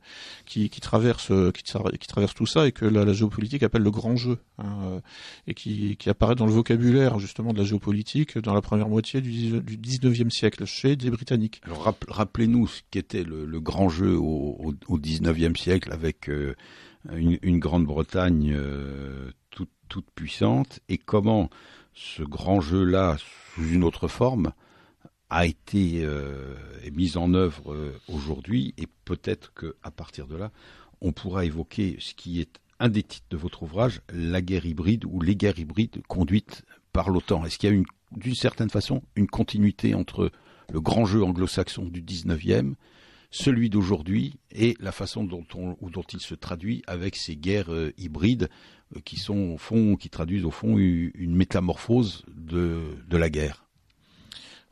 qui, qui, traverse qui, qui, traverse tout ça et que la, géopolitique appelle le grand jeu hein, euh, et qui, qui apparaît dans le vocabulaire justement de la géopolitique dans la première moitié du, 19e siècle chez des Britanniques. Alors rappelez-nous ce qu'était le, le, grand jeu au, au XIXe siècle avec euh, une, Grande-Bretagne euh, toute, puissante et comment ce grand jeu-là, sous une autre forme, a été euh, mis en œuvre aujourd'hui et peut-être qu'à partir de là, on pourra évoquer ce qui est un des titres de votre ouvrage, la guerre hybride ou les guerres hybrides conduites par l'OTAN. Est-ce qu'il y a d'une certaine façon une continuité entre le grand jeu anglo-saxon du 19e celui d'aujourd'hui et la façon dont, on, dont il se traduit avec ces guerres euh, hybrides euh, qui sont au fond, qui traduisent au fond une métamorphose de, la guerre.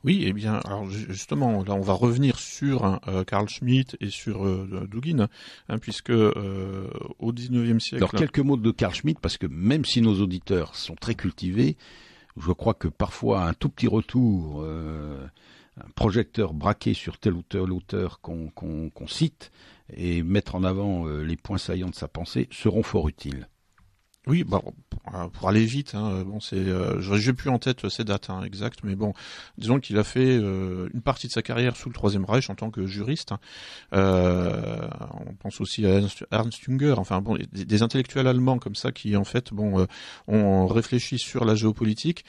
Oui, eh bien, justement, là, on va revenir sur Karl hein, euh, Schmitt et sur Dugin, hein, puisque au au XIXe siècle. Alors quelques mots de Karl Schmitt, parce que même si nos auditeurs sont très cultivés, je crois que parfois un tout petit retour un projecteur braqué sur tel ou tel auteur qu'on cite et mettre en avant euh, les points saillants de sa pensée seront fort utiles. Oui, bah, pour aller vite, hein, bon, c'est, euh, j'ai plus en tête ces dates hein, exactes, mais bon, disons qu'il a fait euh, une partie de sa carrière sous le Troisième Reich en tant que juriste. Hein. on pense aussi à Ernst Jünger, enfin bon, des, intellectuels allemands comme ça qui en fait, bon, ont réfléchi sur la géopolitique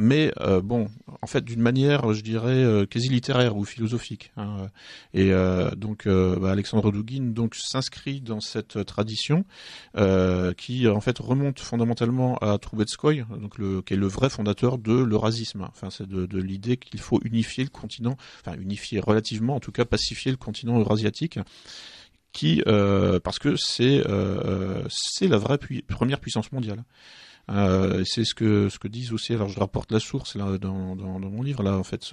mais euh, bon, en fait, d'une manière, je dirais, euh, quasi littéraire ou philosophique. Hein, euh. Et donc, bah, Alexandre Douguin donc s'inscrit dans cette tradition qui, en fait, remonte fondamentalement à Troubetskoy, donc qui est le vrai fondateur de l'eurasisme. Enfin, c'est de, l'idée qu'il faut unifier le continent, enfin unifier relativement, en tout cas, pacifier le continent eurasiatique qui parce que c'est c'est la vraie première puissance mondiale. Euh, c'est ce que ce que disent aussi. Alors je rapporte la source là dans, dans, mon livre là en fait.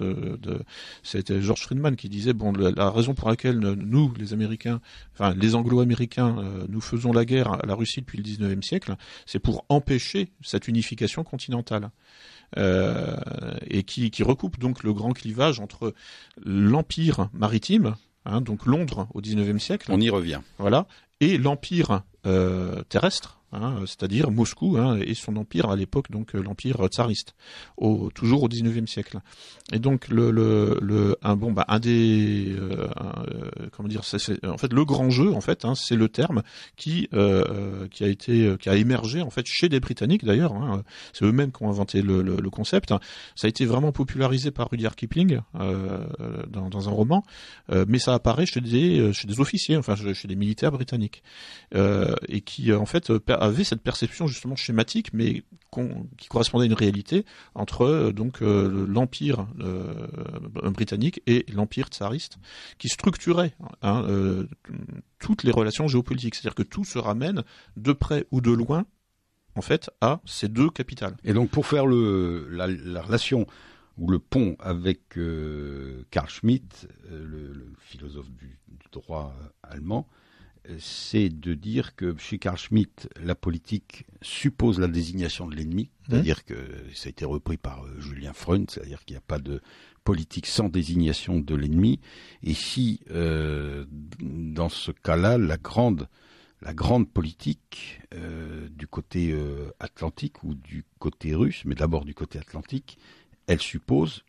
C'était George Friedman qui disait bon la, raison pour laquelle euh, nous les Américains, enfin les Anglo-Américains, euh, nous faisons la guerre à la Russie depuis le 19e siècle, c'est pour empêcher cette unification continentale. et qui, qui recoupe donc le grand clivage entre l'empire maritime, hein, donc Londres au XIXe siècle. On y revient. Voilà. Et l'empire euh, terrestre, hein, c'est-à-dire Moscou hein, et son empire à l'époque, donc euh, l'empire tsariste, toujours au XIXe siècle. Et donc le, bah, un des, euh, comment dire, c'est, en fait le grand jeu, en fait, hein, c'est le terme qui a été, qui a émergé en fait chez des Britanniques d'ailleurs. c'est eux-mêmes qui ont inventé le, concept. Ça a été vraiment popularisé par Rudyard Kipling dans, un roman, mais ça apparaît chez des chez des officiers, enfin chez des militaires britanniques. Euh, et qui euh, en fait euh, avait cette perception justement schématique, mais qui correspondait à une réalité entre donc l'empire britannique et l'empire tsariste, qui structurait hein, toutes les relations géopolitiques. C'est-à-dire que tout se ramène de près ou de loin en fait à ces deux capitales. Et donc pour faire la, relation ou le pont avec Karl Schmitt, le, philosophe du droit allemand, c'est de dire que chez Carl Schmitt, la politique suppose la désignation de l'ennemi, mmh. c'est-à-dire que ça a été repris par euh, Julien Freund, c'est-à-dire qu'il n'y a pas de politique sans désignation de l'ennemi. Et si, euh, dans ce cas-là, la grande, la grande politique euh, du côté atlantique ou du côté russe, mais d'abord du côté atlantique, elle suppose,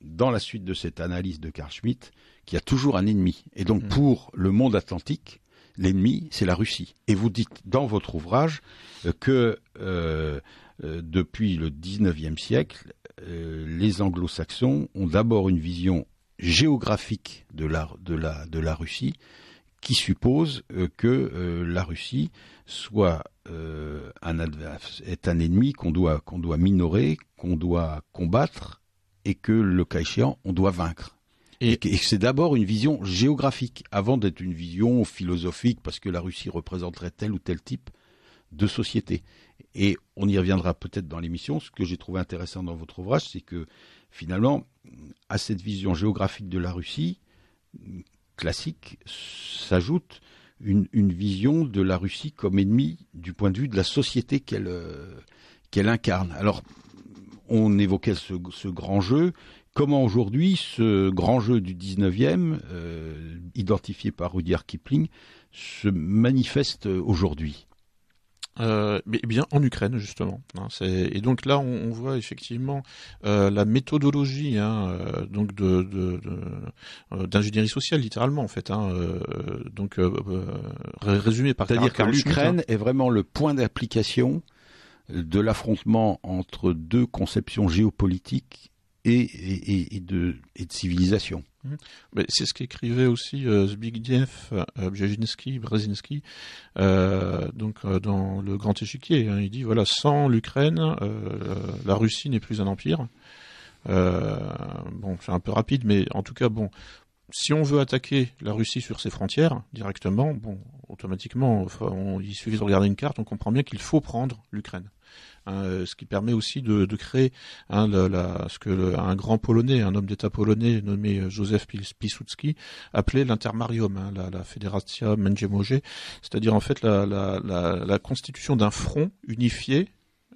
dans la suite de cette analyse de Carl Schmitt, qu'il y a toujours un ennemi. Et donc, mmh. pour le monde atlantique, l'ennemi, c'est la Russie. Et vous dites dans votre ouvrage euh, que euh, euh, depuis le 19e siècle, les anglo-saxons ont d'abord une vision géographique de la, de la, de la Russie qui suppose que la Russie soit un, est un ennemi qu'on doit, qu'on doit minorer, qu'on doit combattre et que le cas échéant, on doit vaincre. Et, c'est d'abord une vision géographique, avant d'être une vision philosophique, parce que la Russie représenterait tel ou tel type de société. Et on y reviendra peut-être dans l'émission. Ce que j'ai trouvé intéressant dans votre ouvrage, c'est que finalement, à cette vision géographique de la Russie classique s'ajoute une, vision de la Russie comme ennemie du point de vue de la société qu'elle euh, incarne. Alors, on évoquait ce grand jeu comment aujourd'hui ce grand jeu du 19e, euh, identifié par Rudyard Kipling, se manifeste aujourd'hui eh bien en Ukraine justement. Hein, et donc là on, voit effectivement euh, la méthodologie hein, euh, donc de d'ingénierie sociale littéralement en fait. Hein, donc résumé par. cest dire que l'Ukraine est vraiment le point d'application de l'affrontement entre deux conceptions géopolitiques et, de, et de civilisation. Mhm. C'est ce qu'écrivait aussi euh, Zbigniew, euh, Brzezinski, euh, donc dans le Grand Échiquier. Hein. il dit voilà, sans l'Ukraine, la Russie n'est plus un empire. bon, c'est un peu rapide, mais en tout cas, bon, si on veut attaquer la Russie sur ses frontières directement, bon, automatiquement, on, il suffit de regarder une carte, on comprend bien qu'il faut prendre l'Ukraine. Hein, euh, ce qui permet aussi de, créer hein, ce que un grand polonais, un homme d'État polonais nommé Joseph Piłsudski appelait l'intermarium, hein, la, la menjemogé, c'est-à-dire en fait la, constitution d'un front unifié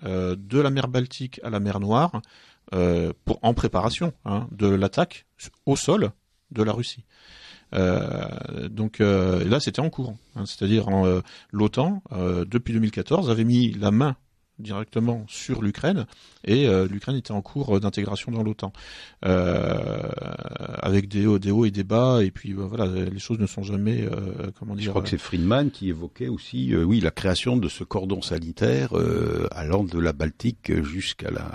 euh, de la mer Baltique à la mer Noire euh, pour, en préparation de l'attaque au sol de la Russie. donc là, c'était en courant. C'est-à-dire l'OTAN, depuis 2014, avait mis la main directement sur l'Ukraine et euh, l'Ukraine était en cours d'intégration dans l'OTAN euh, avec des hauts, et des bas et puis ben, voilà les choses ne sont jamais euh, comment dire. Je crois que c'est Friedman qui évoquait aussi oui la création de ce cordon sanitaire allant de la Baltique jusqu'à la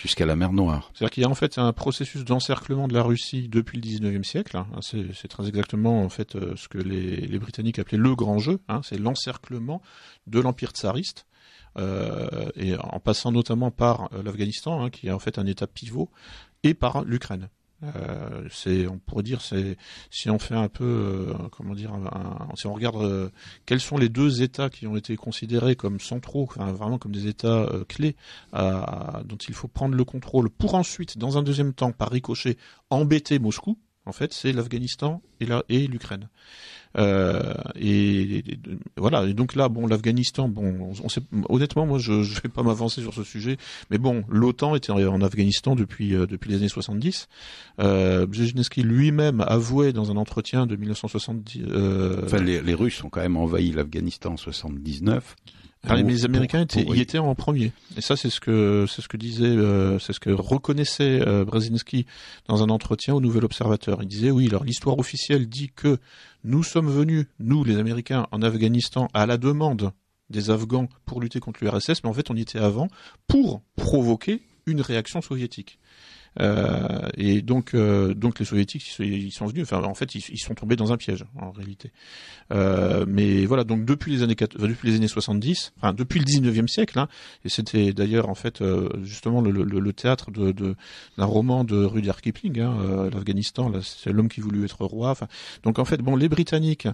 jusqu'à la mer Noire. C'est-à-dire qu'il y a en fait un processus d'encerclement de la Russie depuis le 19e siècle. Hein. c'est très exactement en fait ce que les, Britanniques appelaient le grand jeu. Hein. c'est l'encerclement de l'empire tsariste euh, et en passant notamment par euh, l'Afghanistan, hein, qui est en fait un État pivot, et par l'Ukraine. Euh, c'est, on pourrait dire, c'est si on fait un peu, comment dire, si on regarde quels sont les deux États qui ont été considérés comme centraux, enfin, vraiment comme des États clés dont il faut prendre le contrôle pour ensuite, dans un deuxième temps, par ricochet, embêter Moscou en fait, c'est l'Afghanistan et l'Ukraine. Euh, et, voilà. Et donc là, bon, l'Afghanistan, bon, on, sait, honnêtement, moi, je ne vais pas m'avancer sur ce sujet, mais bon, l'OTAN était en Afghanistan depuis euh, depuis les années 70. Euh, lui-même avouait dans un entretien de 1970. Euh, enfin, les, les Russes ont quand même envahi l'Afghanistan en 79 les, Américains étaient, y étaient en premier. Et ça, c'est ce que c'est ce que disait, euh, c'est ce que reconnaissait euh, Brzezinski dans un entretien au Nouvel Observateur. Il disait oui, alors l'histoire officielle dit que nous sommes venus, nous les Américains, en Afghanistan à la demande des Afghans pour lutter contre l'URSS, mais en fait on y était avant pour provoquer une réaction soviétique. Euh, et donc, euh, donc les soviétiques, ils sont venus. Enfin, en fait, ils, sont tombés dans un piège en réalité. Euh, mais voilà, donc depuis les années depuis les années 70, enfin depuis le 19e siècle, hein, et c'était d'ailleurs en fait euh, justement le, le, le théâtre de, de, d'un roman de Rudyard Kipling, hein, l'Afghanistan, là, c'est l'homme qui voulut être roi. Enfin, donc en fait, bon, les Britanniques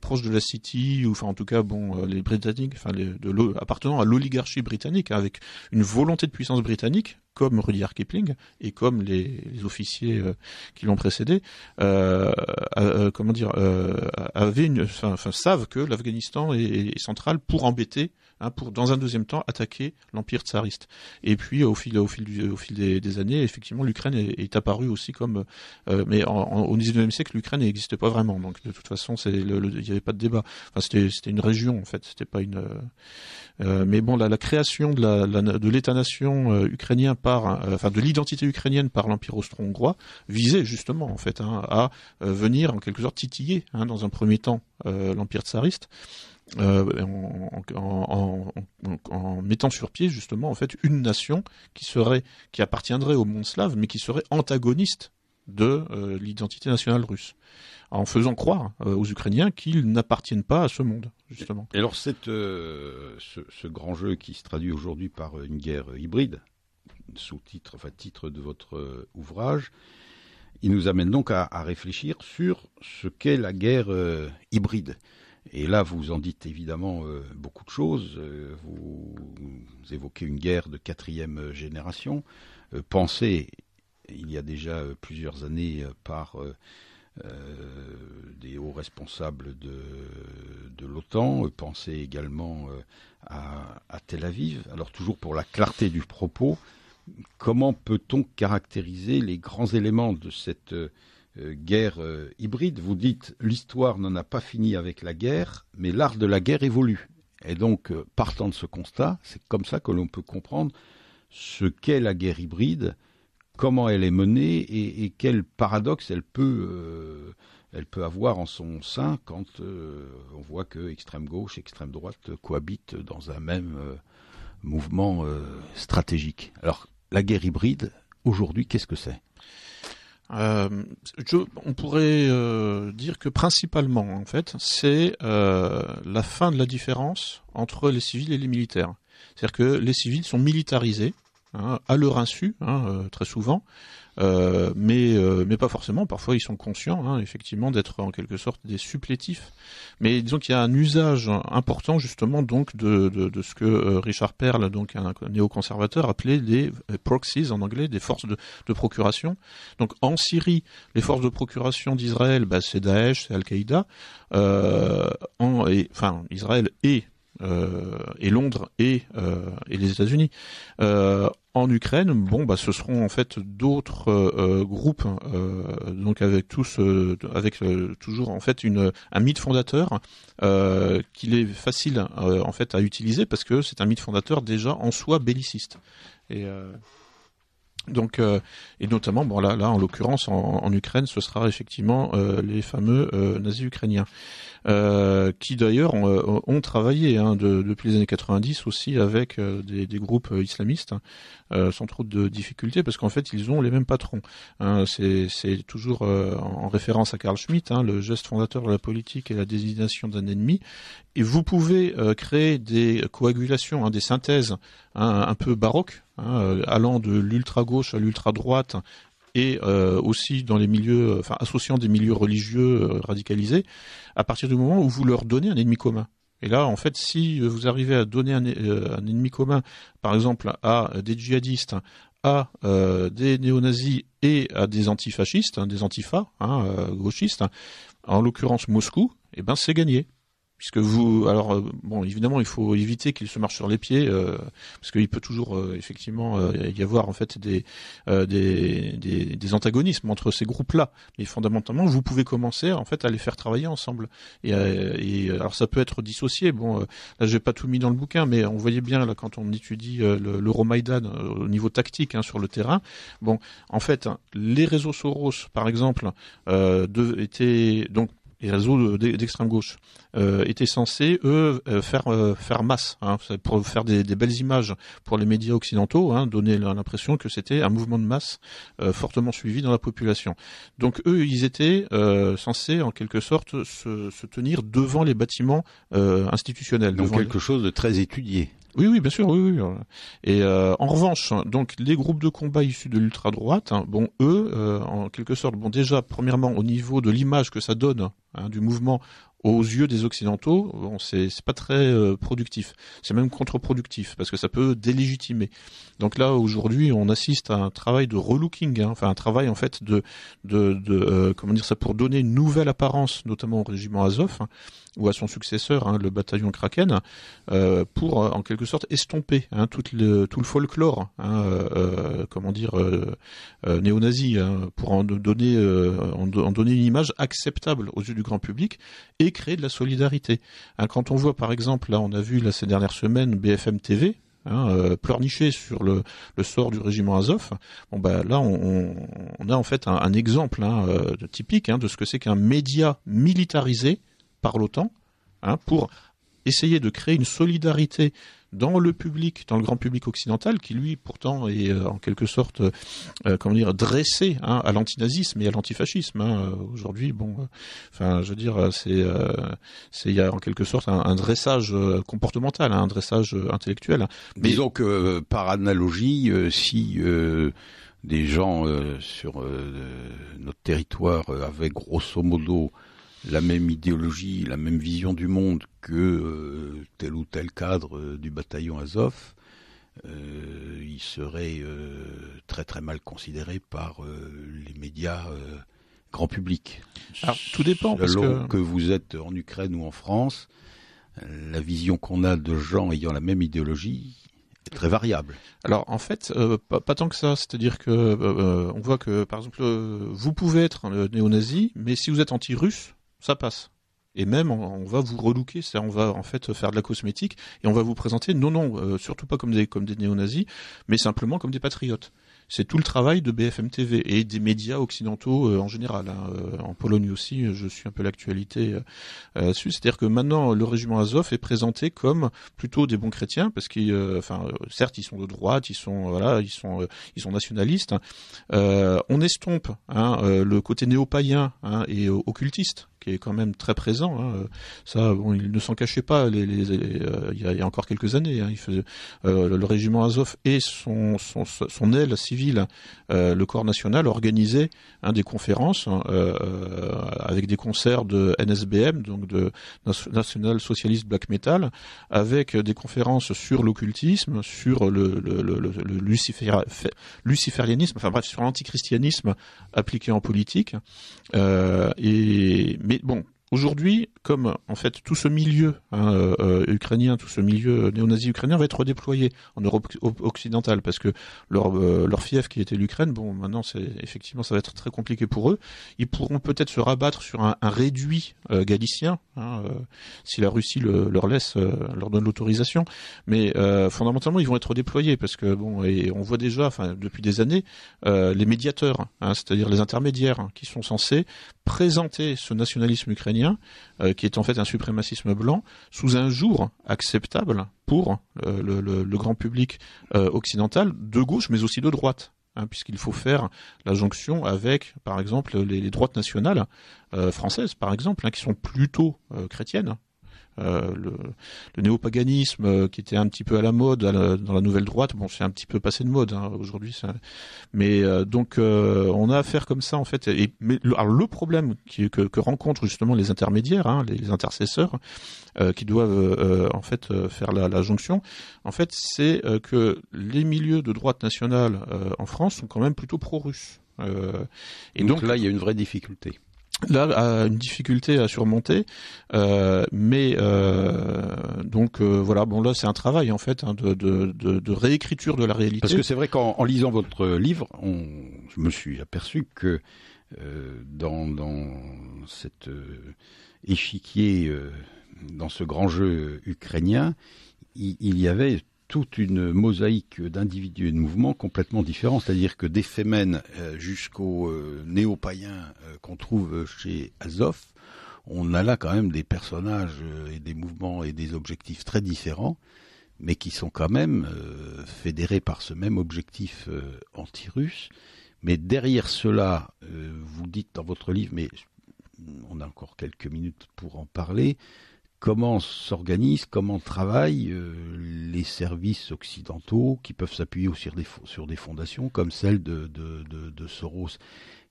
proches de la City, ou enfin en tout cas, bon, les Britanniques, enfin de appartenant à l'oligarchie britannique, hein, avec une volonté de puissance britannique comme Rudyard Kipling et comme les, officiers euh, qui l'ont précédé, euh, euh, comment dire, savent que l'Afghanistan est, central pour embêter Hein, pour dans un deuxième temps attaquer l'empire tsariste. Et puis euh, au fil au fil des, années, effectivement, l'Ukraine est, apparue aussi comme euh, euh, mais au 19e siècle, l'Ukraine n'existait pas vraiment. Donc de toute façon, c'est il n'y avait pas de débat. Enfin, c'était une région en fait, c'était pas une. mais bon, la, la création de l'État-nation ukrainien par enfin de l'identité ukrainienne par l'empire austro-hongrois visait justement en fait hein, à venir en quelque sorte titiller hein, dans un premier temps l'empire tsariste euh, en, mettant sur pied justement en fait une nation qui serait qui appartiendrait au monde slave mais qui serait antagoniste de euh, l'identité nationale russe en faisant croire euh, aux Ukrainiens qu'ils n'appartiennent pas à ce monde justement. Et alors cette, ce, grand jeu qui se traduit aujourd'hui par une guerre hybride sous-titre enfin titre de votre ouvrage il nous amène donc à réfléchir sur ce qu'est la guerre hybride. Et là, vous en dites évidemment euh, beaucoup de choses. Euh, vous, évoquez une guerre de quatrième euh, génération, Pensez, il y a déjà plusieurs années par des hauts responsables de, l'OTAN, Pensez également à, Tel Aviv. Alors toujours pour la clarté du propos, comment peut-on caractériser les grands éléments de cette euh, guerre euh, hybride. Vous dites l'histoire n'en a pas fini avec la guerre, mais l'art de la guerre évolue. Et donc, euh, partant de ce constat, c'est comme ça que l'on peut comprendre ce qu'est la guerre hybride, comment elle est menée et, et quel paradoxe elle peut, elle peut avoir en son sein quand on voit que extrême gauche, extrême droite cohabitent dans un même mouvement stratégique. Alors, la guerre hybride, aujourd'hui, qu'est-ce que c'est euh, on pourrait euh, dire que principalement, en fait, c'est euh, la fin de la différence entre les civils et les militaires. C'est-à-dire que les civils sont militarisés, hein, à leur insu, hein, très souvent, euh, mais euh, mais pas forcément. Parfois, ils sont conscients, hein, effectivement, d'être en quelque sorte des supplétifs. Mais disons qu'il y a un usage important justement donc de, de, ce que euh, Richard Perle, donc un néoconservateur, appelait des proxies en anglais, des forces de, de procuration. Donc en Syrie, les forces de procuration d'Israël, bah, c'est Daesh, c'est Al-Qaïda. en, et, enfin, Israël et euh, et Londres et, euh, les États-Unis. Euh, en Ukraine, bon, bah, ce seront en fait d'autres groupes, donc avec tous, avec toujours en fait un mythe fondateur qu'il est facile en fait à utiliser parce que c'est un mythe fondateur déjà en soi belliciste. Et donc, euh, et notamment, bon là, là en l'occurrence en, Ukraine, ce sera effectivement euh, les fameux euh, nazis ukrainiens, qui d'ailleurs ont, travaillé hein, depuis les années 90 aussi avec des, groupes islamistes, hein, sans trop de difficultés, parce qu'en fait ils ont les mêmes patrons. Hein. C'est toujours en référence à Karl Schmitt, le geste fondateur de la politique et la désignation d'un ennemi. Et vous pouvez créer des coagulations, des synthèses un peu baroques Hein, euh, allant de l'ultra-gauche à l'ultra-droite, et euh, aussi dans les milieux, euh, enfin associant des milieux religieux radicalisés, à partir du moment où vous leur donnez un ennemi commun. Et là, en fait, si vous arrivez à donner un, ennemi commun, par exemple, à des djihadistes, à des néo-nazis et à des antifascistes, hein, des antifas, hein, gauchistes, en l'occurrence Moscou, eh ben c'est gagné puisque vous, alors euh, bon, évidemment, il faut éviter qu'il se marche sur les pieds, euh, parce qu'il peut toujours euh, effectivement y avoir en fait des, des, des, antagonismes entre ces groupes-là. Mais fondamentalement, vous pouvez commencer en fait à les faire travailler ensemble. Et, alors ça peut être dissocié. Bon, là j'ai pas tout mis dans le bouquin, mais on voyait bien là quand on étudie le l'Euromaïdan au niveau tactique hein, sur le terrain. Bon, en fait, hein, les réseaux Soros, par exemple, de, étaient donc les réseaux d'extrême gauche était euh, étaient censés eux euh, faire euh, faire masse hein, pour faire des, belles images pour les médias occidentaux hein, donner l'impression que c'était un mouvement de masse fortement suivi dans la population donc eux ils étaient censés en quelque sorte se, tenir devant les bâtiments institutionnels donc quelque chose de très étudié oui, oui, bien sûr, oui, oui. Et euh, en revanche, hein, donc les groupes de combat issus de l'ultra droite, hein, bon, eux, euh, en quelque sorte, bon, déjà, premièrement, au niveau de l'image que ça donne hein, du mouvement aux yeux des occidentaux, bon, c'est pas très euh, productif. C'est même contre-productif parce que ça peut délégitimer. Donc là aujourd'hui, on assiste à un travail de relooking, hein, enfin un travail en fait de, de, de euh, comment dire ça pour donner une nouvelle apparence, notamment au régiment Azov hein, ou à son successeur, hein, le bataillon Kraken, euh, pour euh, en quelque sorte estomper hein, tout le tout le folklore, hein, comment dire néo-nazi, pour en donner en donner une image acceptable aux yeux du grand public et créer de la solidarité. Hein, quand on voit par exemple, là on a vu là, ces dernières semaines BFM TV, hein, euh, pleurnicher sur le, sort du régiment Azov. Bon bah, là on, a en fait un, exemple hein, euh, typique de ce que c'est qu'un média militarisé par l'OTAN pour essayer de créer une solidarité dans le public, dans le grand public occidental, qui lui pourtant est euh, en quelque sorte, euh, euh, comment dire, dressé hein, à l'antinazisme et à l'antifascisme. Hein, aujourd'hui, bon, enfin, je veux dire, c'est, il y a en quelque sorte un, dressage comportemental, un dressage hein, intellectuel. Mais... Disons que par analogie, si des gens sur notre territoire avaient grosso modo la même idéologie, la même vision du monde que euh, tel ou tel cadre euh, du bataillon Azov, euh, il serait très très mal considéré par les médias grand public. Alors, tout dépend. que... vous êtes en Ukraine ou en France, la vision qu'on a de gens ayant la même idéologie est très variable. Alors en fait, pas, tant que ça. C'est-à-dire que on voit que par exemple, vous pouvez être néo-nazi, mais si vous êtes anti-russe, ça passe. Et même, on, va vous relooker, c'est on va en fait faire de la cosmétique et on va vous présenter, non, non, euh, surtout pas comme des, comme des néo-nazis, mais simplement comme des patriotes. C'est tout le travail de BFM TV et des médias occidentaux euh, en général. Hein. Euh, en Pologne aussi, je suis un peu l'actualité euh, C'est-à-dire que maintenant, le régiment Azov est présenté comme plutôt des bons chrétiens, parce qu'ils, certes, ils sont de droite, ils sont, voilà, ils sont, ils sont nationalistes. Hein. on estompe hein, le côté néo-païen et occultiste qui est quand même très présent. Hein. Ça, il ne s'en cachait pas euh, il, y a, encore quelques années. Hein. Euh, le, régiment Azov et son, aile civile, euh, le corps national, organisaient hein, des conférences avec des concerts de NSBM, donc de National Socialist Black Metal, avec des conférences sur l'occultisme, sur le, luciférianisme, enfin bref, sur l'antichristianisme appliqué en politique. mais bon, aujourd'hui, comme en fait tout ce milieu hein, euh, euh, ukrainien, tout ce milieu néo-nazi ukrainien va être redéployé en Europe occidentale parce que euh, leur, fief qui était l'Ukraine, bon maintenant c'est effectivement ça va être très compliqué pour eux. Ils pourront peut-être se rabattre sur un, réduit galicien hein, si la Russie leur laisse, leur donne l'autorisation. Mais fondamentalement, ils vont être redéployés, parce que bon, et on voit déjà, enfin depuis des années, les médiateurs, hein, c'est-à-dire les intermédiaires, qui sont censés présenter ce nationalisme ukrainien qui est en fait un suprémacisme blanc sous un jour acceptable pour euh, le, grand public euh, occidental de gauche mais aussi de droite. Hein, puisqu'il faut faire la jonction avec, par exemple, les, droites nationales euh, françaises, par exemple, hein, qui sont plutôt chrétiennes, euh, le, le néopaganisme euh, qui était un petit peu à la mode dans la nouvelle droite. Bon, c'est un petit peu passé de mode hein, aujourd'hui. Mais euh, donc, on a affaire comme ça en fait. Et, mais, alors, le problème qui, que, que, rencontrent justement les intermédiaires, hein, les, intercesseurs, qui doivent en fait faire la, la, jonction, en fait, c'est que les milieux de droite nationale en France sont quand même plutôt pro-russes. et donc là, il y a une vraie difficulté là a une difficulté à surmonter euh, mais euh, donc euh, voilà bon là c'est un travail en fait hein, de, de, réécriture de la réalité parce que c'est vrai qu'en lisant votre livre on, je me suis aperçu que dans, dans cet échiquier dans ce grand jeu ukrainien il y avait toute une mosaïque d'individus et de mouvements complètement différents. C'est-à-dire que des fémènes euh, jusqu'aux euh, néo-païens euh, qu'on trouve chez Azov, on a là quand même des personnages et des mouvements et des objectifs très différents, mais qui sont quand même fédérés par ce même objectif anti-russe. Mais derrière cela, vous dites dans votre livre, mais on a encore quelques minutes pour en parler, comment s'organisent, comment travaillent euh, les services occidentaux qui peuvent s'appuyer sur des, sur des fondations comme celle de, Soros.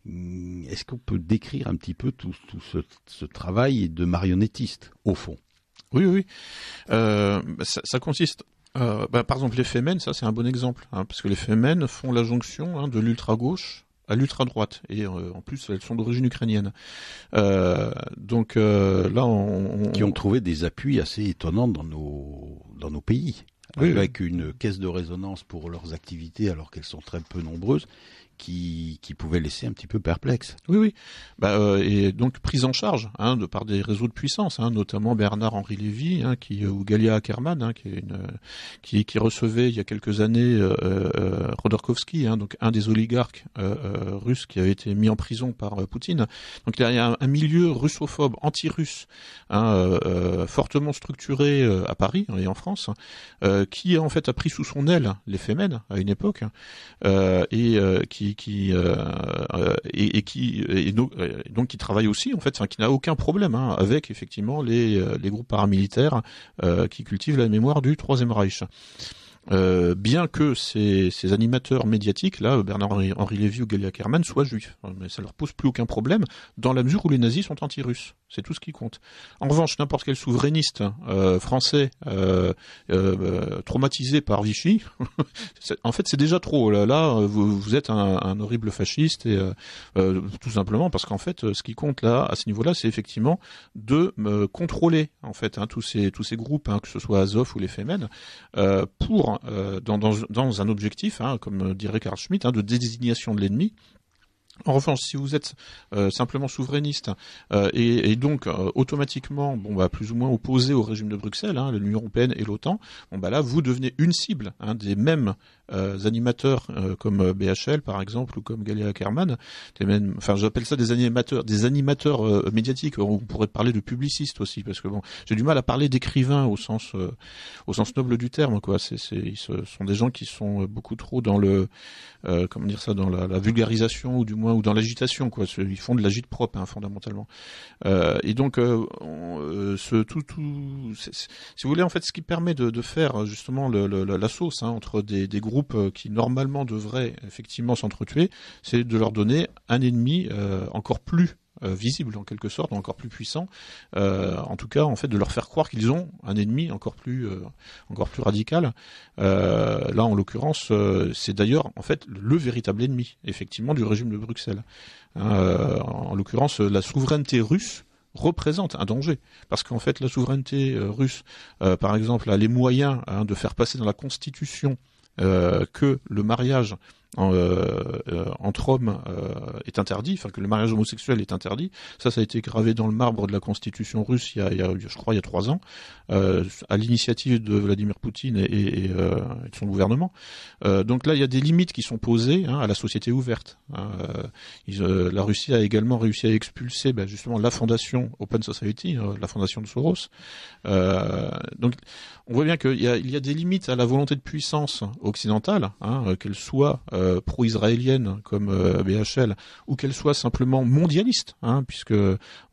Hmm, est-ce qu'on peut décrire un petit peu tout, ce, travail de marionnettiste, au fond Oui, oui. Euh, ça, consiste. Euh, bah, par exemple, les Femen, ça c'est un bon exemple, hein, parce que les Femen font la jonction hein, de l'ultra-gauche à l'ultra-droite. Et euh, en plus, elles sont d'origine ukrainienne. Euh, donc euh, là, on, Qui ont trouvé des appuis assez étonnants dans nos, dans nos pays. avec une caisse de résonance pour leurs activités alors qu'elles sont très peu nombreuses qui, pouvait laisser un petit peu perplexe. Oui, oui. Bah, euh, et donc prise en charge hein, de par des réseaux de puissance, hein, notamment Bernard-Henri Lévy hein, qui, euh, ou Galia Ackerman, qui, est une, qui, qui, recevait il y a quelques années euh, Rodorkovsky, euh, donc un des oligarques russes qui avait été mis en prison par Poutine. Donc il y a un, milieu russophobe, anti-russe, fortement structuré à Paris et en France, qui en fait a pris sous son aile les à une époque et qui euh, euh, qui et, qui donc, qui travaille aussi en fait, qui n'a aucun problème hein, avec effectivement les euh, les groupes paramilitaires qui cultivent la mémoire du Troisième Reich. Euh, bien que ces, animateurs médiatiques, là, Bernard-Henri Lévy ou Galia Kerman, soient juifs. Euh, mais ça leur pose plus aucun problème, dans la mesure où les nazis sont anti-russes. C'est tout ce qui compte. En revanche, n'importe quel souverainiste euh, français traumatisé par Vichy, [LAUGHS] en fait, c'est déjà trop. Là, là vous, êtes un, horrible fasciste, et tout simplement parce qu'en fait, ce qui compte là, à ce niveau-là, c'est effectivement de contrôler en fait hein, tous ces tous ces groupes, hein, que ce soit Azov ou les Femen, pour euh, dans, un objectif, hein, comme euh, dirait Karl Schmitt, hein, de désignation de l'ennemi. En revanche, si vous êtes euh, simplement souverainiste et, donc automatiquement, bon bah plus ou moins opposé au régime de Bruxelles, hein, l'Union européenne et l'OTAN, bon bah là vous devenez une cible des mêmes euh, animateurs euh, comme euh, BHL par exemple ou comme Galia Kerman, enfin j'appelle ça des animateurs, des animateurs médiatiques. On pourrait parler de publicistes aussi parce que bon, j'ai du mal à parler d'écrivains au sens au sens noble du terme quoi. C'est ils sont des gens qui sont beaucoup trop dans le comment dire ça dans la, vulgarisation ou du moins ou dans l'agitation quoi. Ils font de l'agite propre hein, fondamentalement. et donc ce tout tout si vous voulez en fait ce qui permet de, faire justement la sauce hein, entre des groupes euh, qui normalement devrait effectivement s'entretuer, c'est de leur donner un ennemi euh, encore plus euh, visible en quelque sorte, encore plus puissant. en tout cas, en fait, de leur faire croire qu'ils ont un ennemi encore plus, encore plus radical. là, en l'occurrence, c'est d'ailleurs en fait le véritable ennemi, effectivement, du régime de Bruxelles. Hein, en l'occurrence, la souveraineté russe représente un danger. Parce qu'en fait, la souveraineté russe, par exemple, a les moyens hein, de faire passer dans la Constitution euh, que le mariage euh, euh, entre hommes euh, est interdit, enfin que le mariage homosexuel est interdit. Ça, ça a été gravé dans le marbre de la constitution russe il y a, je crois, il y a trois ans, à l'initiative de Vladimir Poutine et, de son gouvernement. donc là, il y a des limites qui sont posées hein, à la société ouverte. Hein. la Russie a également réussi à expulser ben, justement la fondation Open Society, la fondation de Soros. donc, on voit bien qu'il y, a des limites à la volonté de puissance occidentale, hein, qu'elle soit euh, pro-israélienne hein, comme euh, BHL, ou qu'elle soit simplement mondialiste, puisqu'on hein, puisque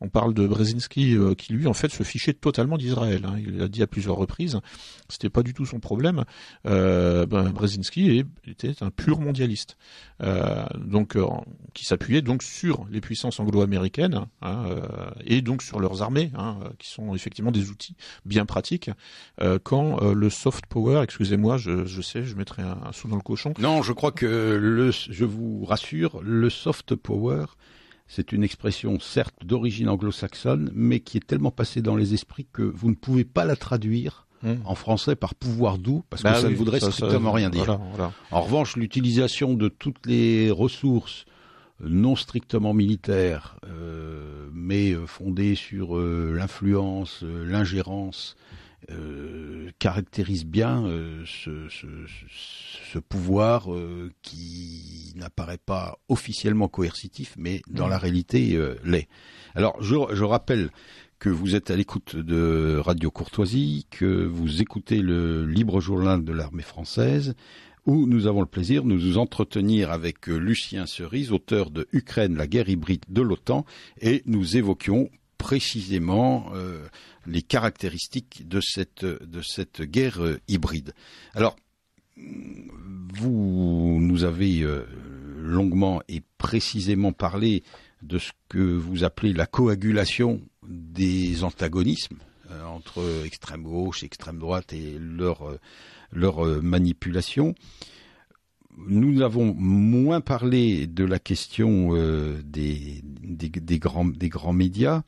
on parle de Brzezinski euh, qui lui en fait se fichait totalement d'Israël. Hein. il l'a dit à plusieurs reprises, c'était pas du tout son problème. Ben, Brzezinski était un pur mondialiste, donc qui s'appuyait donc sur les puissances anglo-américaines et donc sur leurs armées, qui sont effectivement des outils bien pratiques quand le soft power, excusez-moi, je, sais, je mettrai un, un sou dans le cochon. Non, je crois que je vous rassure, le soft power, c'est une expression certes d'origine anglo-saxonne, mais qui est tellement passée dans les esprits que vous ne pouvez pas la traduire hmm. en français par pouvoir doux, parce que bah ça ne voudrait strictement rien dire. En revanche, l'utilisation de toutes les ressources euh, non strictement militaires, euh, mais euh, fondées sur l'influence, l'ingérence, euh, caractérise bien euh, ce, pouvoir euh, qui n'apparaît pas officiellement coercitif, mais dans mm. la réalité l'est. Alors je, je rappelle que vous êtes à l'écoute de Radio Courtoisie, que vous écoutez le libre journal de l'armée française, où nous avons le plaisir de nous entretenir avec Lucien Cerise, auteur de Ukraine, la guerre hybride de l'OTAN, et nous évoquions précisément euh, les caractéristiques de cette, de cette guerre euh, hybride. Alors, vous nous avez euh, longuement et précisément parlé de ce que vous appelez la coagulation des antagonismes entre extrême gauche, extrême droite et leur, leur manipulation nous avons moins parlé de la question euh, des, grands, médias,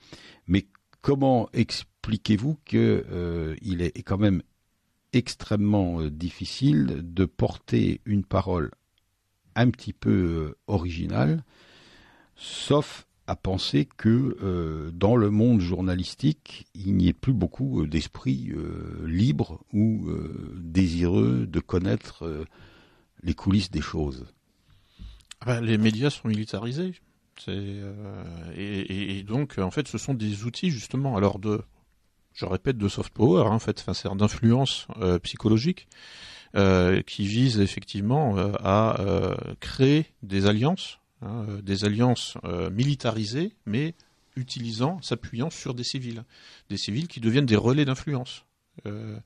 mais comment expliquez-vous qu'il euh, est quand même extrêmement euh, difficile de porter une parole un petit peu originale, sauf à penser que dans le monde journalistique, il n'y ait plus beaucoup d'esprits libres ou désireux de connaître les coulisses des choses ah bah, Les médias sont militarisés. Euh, et, donc, en fait, ce sont des outils justement, alors de, je répète, de soft power, hein, en fait, c'est d'influence euh, psychologique euh, qui vise effectivement à créer des alliances, hein, des alliances militarisées, mais utilisant, s'appuyant sur des civils, des civils qui deviennent des relais d'influence. Euh,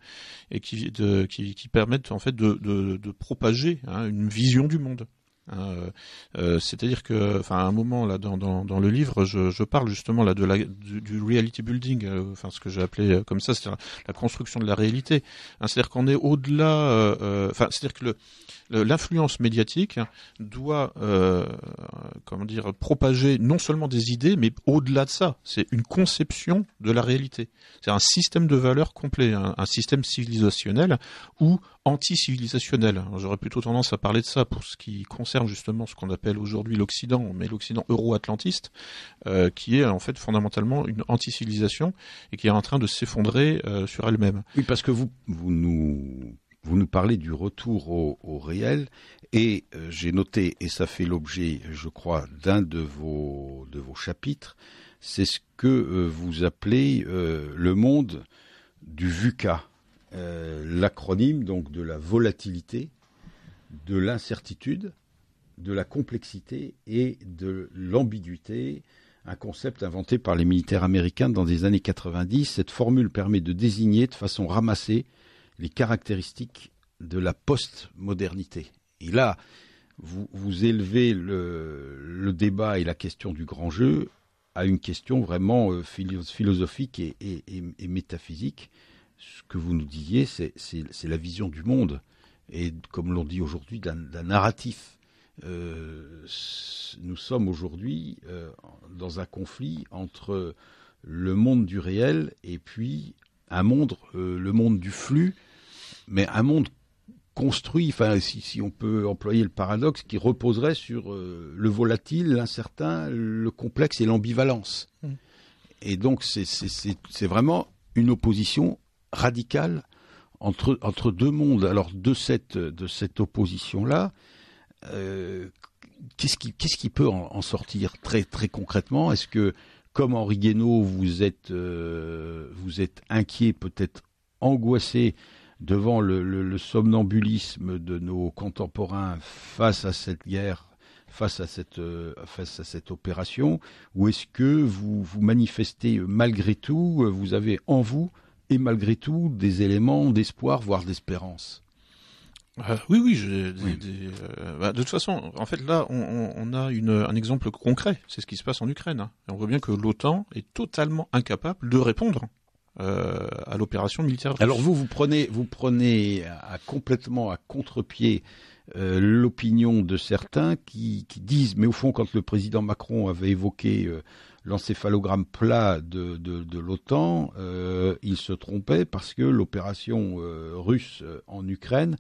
et qui, qui, permettent en fait de, propager hein, une vision du monde. Hein, euh, euh, c'est-à-dire que, enfin, à un moment là dans, le livre, je, parle justement là de du, reality building, euh, enfin ce que j'ai appelé comme ça, c'est la, construction de la réalité. Hein, c'est-à-dire qu'on est au-delà, enfin, c'est-à-dire que l'influence médiatique doit, comment dire, propager non seulement des idées, mais au-delà de ça, c'est une conception de la réalité. C'est un système de valeurs complet, hein, un système civilisationnel où anti-civilisationnel. J'aurais plutôt tendance à parler de ça pour ce qui concerne justement ce qu'on appelle aujourd'hui l'Occident, mais l'Occident euro-atlantiste, euh, qui est en fait fondamentalement une anti-civilisation et qui est en train de s'effondrer euh, sur elle-même. Oui, parce que vous, vous, nous, vous nous parlez du retour au, au réel et euh, j'ai noté, et ça fait l'objet, je crois, d'un de vos, de vos chapitres, c'est ce que vous appelez le monde du VUCA. Euh, l'acronyme donc de la volatilité, de l'incertitude, de la complexité et de l'ambiguïté, un concept inventé par les militaires américains dans les années 90. Cette formule permet de désigner de façon ramassée les caractéristiques de la postmodernité. Et là, vous, élevez le, débat et la question du grand jeu à une question vraiment euh, philosophique et métaphysique ce que vous nous disiez, c'est la vision du monde et, comme l'on dit aujourd'hui, d'un narratif. Euh, nous sommes aujourd'hui euh, dans un conflit entre le monde du réel et puis un monde, euh, le monde du flux, mais un monde construit, enfin, si, on peut employer le paradoxe, qui reposerait sur le volatile, l'incertain, le complexe et l'ambivalence. Mmh. Et donc, c'est vraiment une opposition radical entre, entre deux mondes. Alors de cette, de cette opposition-là, euh, qu'est-ce qui, qui, peut en, sortir très, très concrètement Est-ce que, comme Henri Guénaud, vous êtes, euh, vous êtes inquiet, peut-être angoissé devant le, somnambulisme de nos contemporains face à cette guerre, face à cette, euh, face à cette opération Ou est-ce que vous, vous manifestez malgré tout, vous avez en vous et malgré tout des éléments d'espoir, voire d'espérance. Euh, oui, oui. Euh, bah, de toute façon, en fait, là, on, a un exemple concret. C'est ce qui se passe en Ukraine. Hein. on voit bien que l'OTAN est totalement incapable de répondre euh, à l'opération militaire. Alors vous, vous prenez, vous prenez à, complètement à contre-pied l'opinion de certains qui, disent, mais au fond, quand le président Macron avait évoqué l'encéphalogramme plat de, l'OTAN, euh, il se trompait parce que l'opération euh, russe euh, en Ukraine,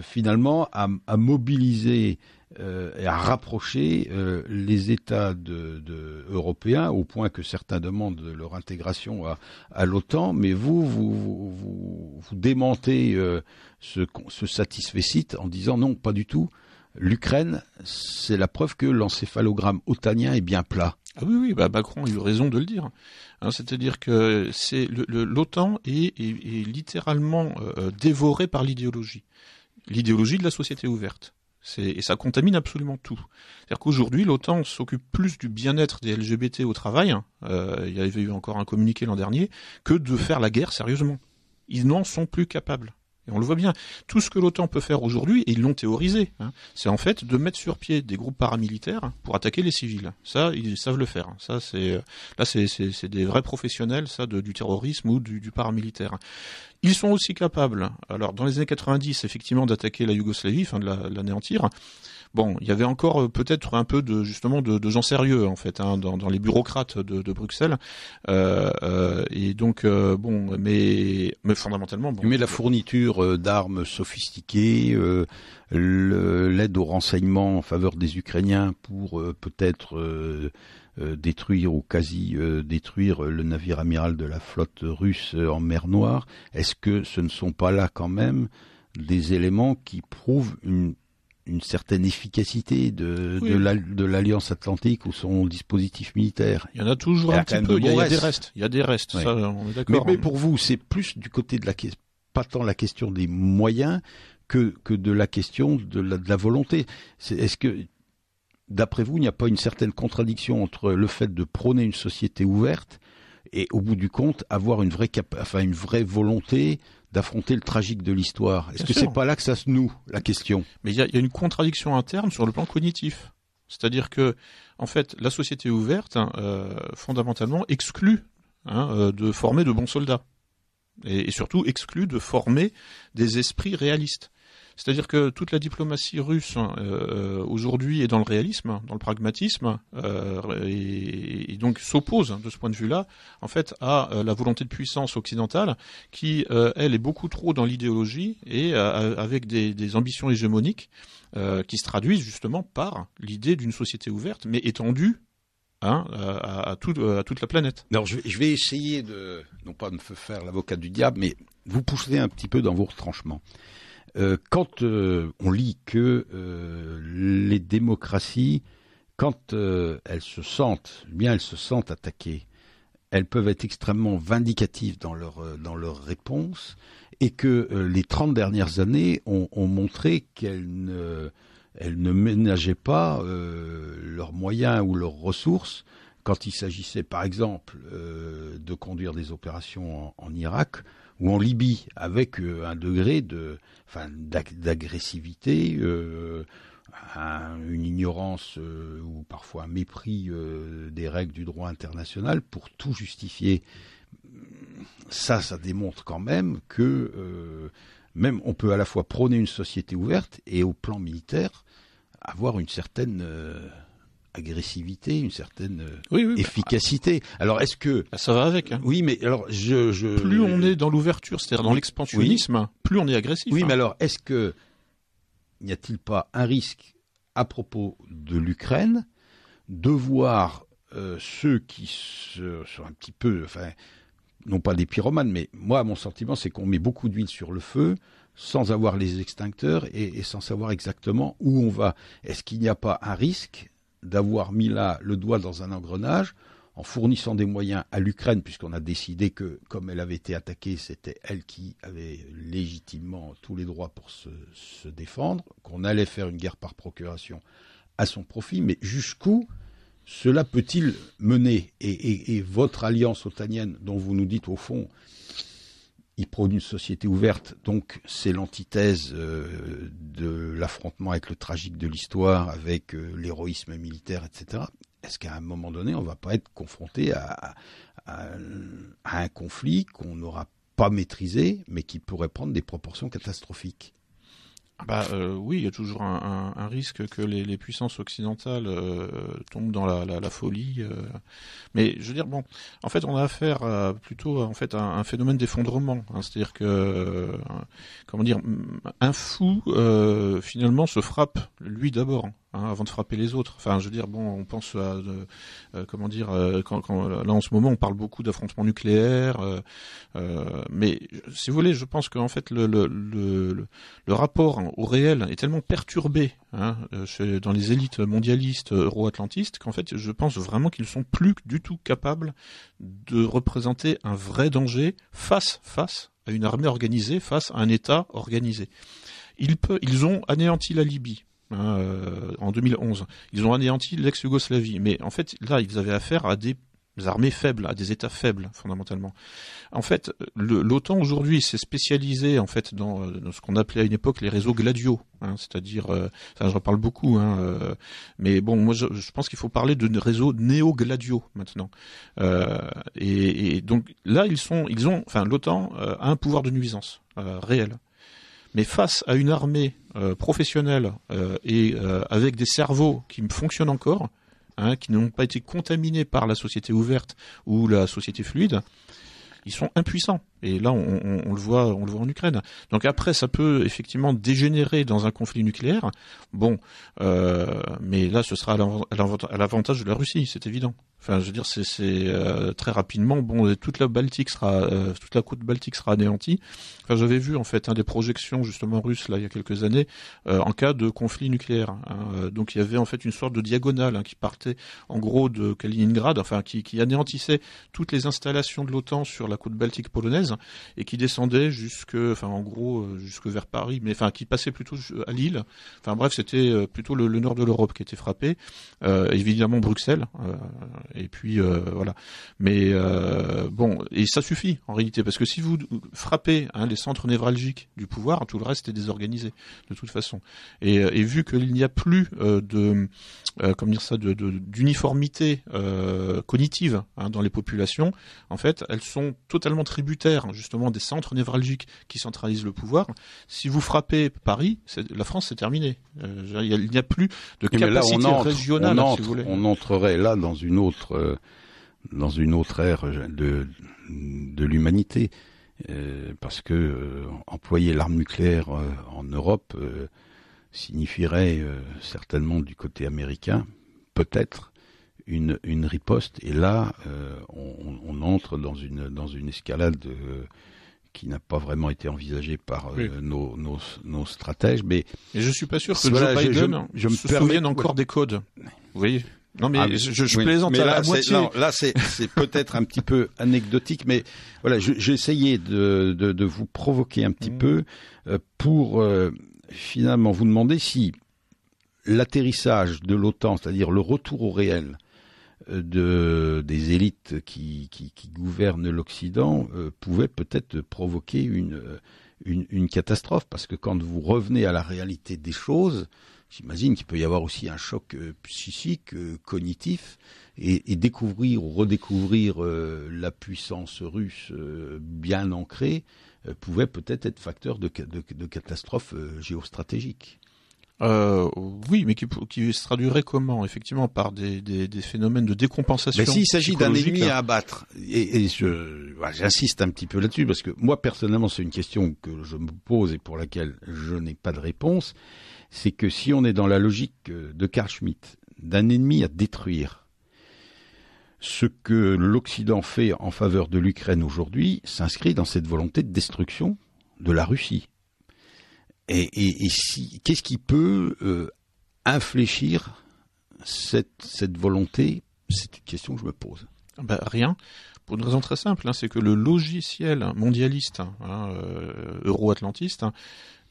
finalement, a, mobilisé et a rapproché les États européens au point que certains demandent leur intégration à, l'OTAN, mais vous, vous, vous, démentez ce, ce site en disant non, pas du tout. L'Ukraine, c'est la preuve que l'encéphalogramme otanien est bien plat. Ah oui, oui, bah, Macron a eu raison de le dire. Hein, c'est-à-dire que c'est l'OTAN est, littéralement dévorée euh, euh, dévoré par l'idéologie, l'idéologie de la société ouverte. Et ça contamine absolument tout. C'est-à-dire qu'aujourd'hui, l'OTAN s'occupe plus du bien-être des LGBT au travail, hein, euh, il y avait eu encore un communiqué l'an dernier, que de faire la guerre sérieusement. Ils n'en sont plus capables. Et on le voit bien. Tout ce que l'OTAN peut faire aujourd'hui, et ils l'ont théorisé, hein, c'est en fait de mettre sur pied des groupes paramilitaires pour attaquer les civils. Ça, ils savent le faire. Ça, c'est euh, là, c'est des vrais professionnels, ça, du terrorisme ou du, paramilitaire. Ils sont aussi capables, alors dans les années 90, effectivement, d'attaquer la Yougoslavie, enfin de l'anéantir bon, il y avait encore euh, peut-être un peu de justement de, gens sérieux en fait hein, dans, les bureaucrates de, Bruxelles. Euh, euh, et donc bon, mais, mais fondamentalement. Bon, mais la fourniture d'armes sophistiquées, l'aide au renseignement en faveur des Ukrainiens pour peut-être détruire ou quasi détruire le navire amiral de la flotte russe en mer Noire, est-ce que ce ne sont pas là quand même des éléments qui prouvent une une certaine efficacité de, de l'Alliance Atlantique ou son dispositif militaire. Il y en a toujours un petit peu, il y, a, des restes, il y a des restes, ça, on est d'accord. Mais, pour vous, c'est plus du côté de la pas tant la question des moyens que, que de la question de la, volonté. Est-ce que, d'après vous, il n'y a pas une certaine contradiction entre le fait de prôner une société ouverte et au bout du compte avoir une vraie, enfin, une vraie volonté d'affronter le tragique de l'histoire. Est-ce que c'est pas là que ça se noue la question Mais il y, a une contradiction interne sur le plan cognitif. C'est-à-dire que, en fait, la société ouverte, hein, euh, fondamentalement, exclut hein, euh, de former de bons soldats. et, surtout exclut de former des esprits réalistes. C'est-à-dire que toute la diplomatie russe hein, euh, aujourd'hui est dans le réalisme, dans le pragmatisme, euh, et, donc s'oppose hein, de ce point de vue-là, en fait, à euh, la volonté de puissance occidentale qui, elle, est beaucoup trop dans l'idéologie et avec des, ambitions hégémoniques qui se traduisent justement par l'idée d'une société ouverte, mais étendue hein, à, toute la planète. Alors je, vais essayer de, non pas de me faire l'avocat du diable, mais vous pousser un petit peu dans vos retranchements. Euh, quand euh, on lit que euh, les démocraties, quand elles se sentent, eh bien elles se sentent attaquées, elles peuvent être extrêmement vindicatives dans leur, dans réponse, et que les 30 dernières années ont, montré qu'elles ne, ménageaient pas leurs moyens ou leurs ressources quand il s'agissait par exemple de conduire des opérations en Irak ou en Libye, avec euh, un degré de, enfin, d'agressivité, euh, une ignorance euh, ou parfois un mépris des règles du droit international pour tout justifier. Ça, ça démontre quand même que même on peut à la fois prôner une société ouverte et au plan militaire avoir une certaine agressivité, une certaine euh, efficacité. alors est-ce que ah, ça va avec hein. Oui, mais alors je, plus on est dans l'ouverture, c'est-à-dire dans l'expansionnisme, hein, plus on est agressif. Oui, hein. mais alors est-ce que n'y a-t-il pas un risque à propos de l'Ukraine de voir euh, ceux qui sont un petit peu, enfin, non pas des pyromanes, mais moi mon sentiment c'est qu'on met beaucoup d'huile sur le feu sans avoir les extincteurs et, sans savoir exactement où on va. Est-ce qu'il n'y a pas un risque d'avoir mis là le doigt dans un engrenage en fournissant des moyens à l'Ukraine, puisqu'on a décidé que, comme elle avait été attaquée, c'était elle qui avait légitimement tous les droits pour se, défendre, qu'on allait faire une guerre par procuration à son profit, mais jusqu'où cela peut-il mener et, et, votre alliance otanienne, dont vous nous dites au fond, il prône une société ouverte, donc c'est l'antithèse euh, de l'affrontement avec le tragique de l'histoire, avec euh, l'héroïsme militaire, etc. Est-ce qu'à un moment donné, on ne va pas être confronté à un conflit qu'on n'aura pas maîtrisé, mais qui pourrait prendre des proportions catastrophiques bah euh, oui, il y a toujours un, risque que les, puissances occidentales euh, tombent dans la, la, la folie. Euh. Mais je veux dire, bon, en fait, on a affaire à, plutôt en fait à un, phénomène d'effondrement. Hein. C'est-à-dire que, comment dire, un fou finalement se frappe lui d'abord. Hein. Hein, avant de frapper les autres. Enfin, je veux dire, bon, on pense à, euh, euh, comment dire, euh, là en ce moment, on parle beaucoup d'affrontements nucléaires, mais si vous voulez, je pense qu'en fait, le, rapport au réel est tellement perturbé hein, dans les élites mondialistes euro-atlantistes qu'en fait, je pense vraiment qu'ils ne sont plus du tout capables de représenter un vrai danger face face à une armée organisée, face à un État organisé. Ils, ils ont anéanti la Libye Hein, euh, en 2011. Ils ont anéanti l'ex-Yougoslavie, mais en fait, là, ils avaient affaire à des armées faibles, à des États faibles fondamentalement. En fait, l'OTAN aujourd'hui s'est spécialisé en fait euh, dans, ce qu'on appelait à une époque les réseaux gladiaux, hein, c'est-à-dire, euh, je reparle beaucoup, hein, mais bon, moi je, pense qu'il faut parler de réseaux néo-gladiaux maintenant. et, donc là, ils sont, ils ont, enfin, l'OTAN a un pouvoir de nuisance réel. Mais face à une armée euh, professionnelle euh, et euh, avec des cerveaux qui fonctionnent encore, hein, qui n'ont pas été contaminés par la société ouverte ou la société fluide, ils sont impuissants. Et là, on, le voit, on le voit en Ukraine. Donc après, ça peut effectivement dégénérer dans un conflit nucléaire. Bon, euh, mais là, ce sera à l'avantage de la Russie, c'est évident. Enfin, je veux dire, c'est euh, très rapidement. Bon, toute la Baltique sera, euh, toute la côte baltique sera anéantie. Enfin, j'avais vu en fait des projections justement russes là il y a quelques années en cas de conflit nucléaire. Hein. Donc il y avait en fait une sorte de diagonale hein, qui partait en gros de Kaliningrad, enfin qui anéantissait toutes les installations de l'OTAN sur la côte baltique polonaise et qui descendait jusque, enfin en gros euh, jusque vers Paris, mais enfin qui passait plutôt à Lille. Enfin bref, c'était euh, plutôt le, nord de l'Europe qui était frappé, euh, évidemment Bruxelles. et puis voilà. Mais bon, et ça suffit en réalité parce que si vous frappez hein, les centres névralgiques du pouvoir, tout le reste est désorganisé de toute façon. Et, vu qu'il n'y a plus de comment dire ça, d'uniformité cognitive hein, dans les populations, en fait, elles sont totalement tributaires Hein, justement des centres névralgiques qui centralisent le pouvoir. Si vous frappez Paris, la France c'est terminé. Euh, il n'y a plus de capacité on hein, régionale. On, entrerait là dans une autre euh, dans une autre ère de, l'humanité. Euh, parce que employer l'arme nucléaire en Europe signifierait certainement du côté américain, peut-être, une, riposte. Et là, euh, on, entre dans une, dans une escalade euh, qui n'a pas vraiment été envisagée par euh, nos, nos, nos, stratèges. Mais et je suis pas sûr que Joe Biden je, me se encore des codes. Oui. Non mais ah, je, plaisante là, à la moitié. là c'est peut-être un petit peu anecdotique, mais voilà, essayé de, de, vous provoquer un petit mm. peu pour finalement vous demander si l'atterrissage de l'OTAN, c'est-à-dire le retour au réel de, des élites qui, gouvernent l'Occident euh, pouvaient pouvait peut-être provoquer une, catastrophe, parce que quand vous revenez à la réalité des choses, j'imagine qu'il peut y avoir aussi un choc euh, psychique, euh, cognitif, et, découvrir ou redécouvrir la puissance russe bien ancrée pouvait peut-être être facteur de, catastrophe de géostratégiques. Euh, oui, mais qui, qui, se traduirait comment Effectivement, par des, phénomènes de décompensation. Mais s'il s'agit d'un ennemi à abattre, et, je, j'insiste un petit peu là-dessus, parce que moi, personnellement, c'est une question que je me pose et pour laquelle je n'ai pas de réponse, c'est que si on est dans la logique euh, de Karl Schmitt, d'un ennemi à détruire, ce que l'Occident fait en faveur de l'Ukraine aujourd'hui s'inscrit dans cette volonté de destruction de la Russie. Et, qu'est-ce qui peut euh, infléchir cette, volonté C'est une question que je me pose. Bah, rien. Pour une raison très simple, hein, c'est que le logiciel mondialiste, hein, hein, euh, euro-atlantiste,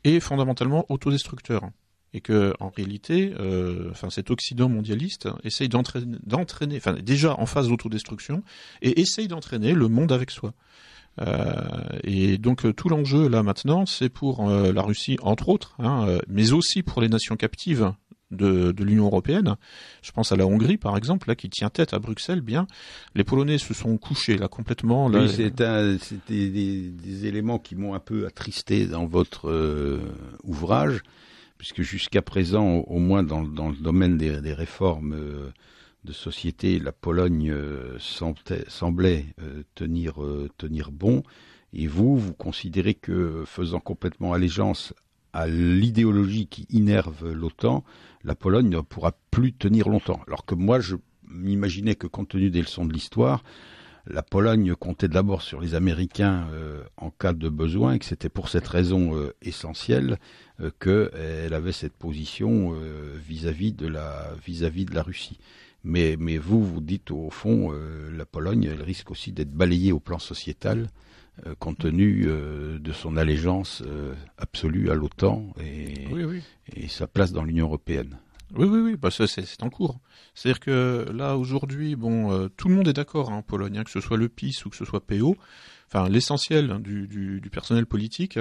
est fondamentalement autodestructeur. Et que, en réalité, euh, cet Occident mondialiste essaye d'entraîner, déjà en phase d'autodestruction, et essaye d'entraîner le monde avec soi. Euh, et donc euh, tout l'enjeu là maintenant, c'est pour euh, la Russie entre autres, hein, mais aussi pour les nations captives de, l'Union européenne. Je pense à la Hongrie, par exemple, là, qui tient tête à Bruxelles, bien. Les Polonais se sont couchés, là, complètement. Là, c'est des, éléments qui m'ont un peu attristé dans votre ouvrage, puisque jusqu'à présent, au, moins dans, le domaine des, réformes de société, la Pologne euh, semblait euh, tenir, euh, tenir bon. Et vous, vous considérez que faisant complètement allégeance à l'idéologie qui innerve l'OTAN, la Pologne ne pourra plus tenir longtemps. Alors que moi, je m'imaginais que compte tenu des leçons de l'histoire, la Pologne comptait d'abord sur les Américains en cas de besoin et que c'était pour cette raison essentielle qu'elle avait cette position vis-à-vis de, vis -vis de la Russie. Mais, vous, vous dites au fond, euh, la Pologne, elle risque aussi d'être balayée au plan sociétal euh, compte tenu euh, de son allégeance absolue à l'OTAN et, et sa place dans l'Union européenne. Oui, oui, oui, bah c'est en cours. C'est-à-dire que là aujourd'hui, bon, tout le monde est d'accord hein, en Pologne, hein, que ce soit le PIS ou que ce soit PO, enfin l'essentiel du, du, personnel politique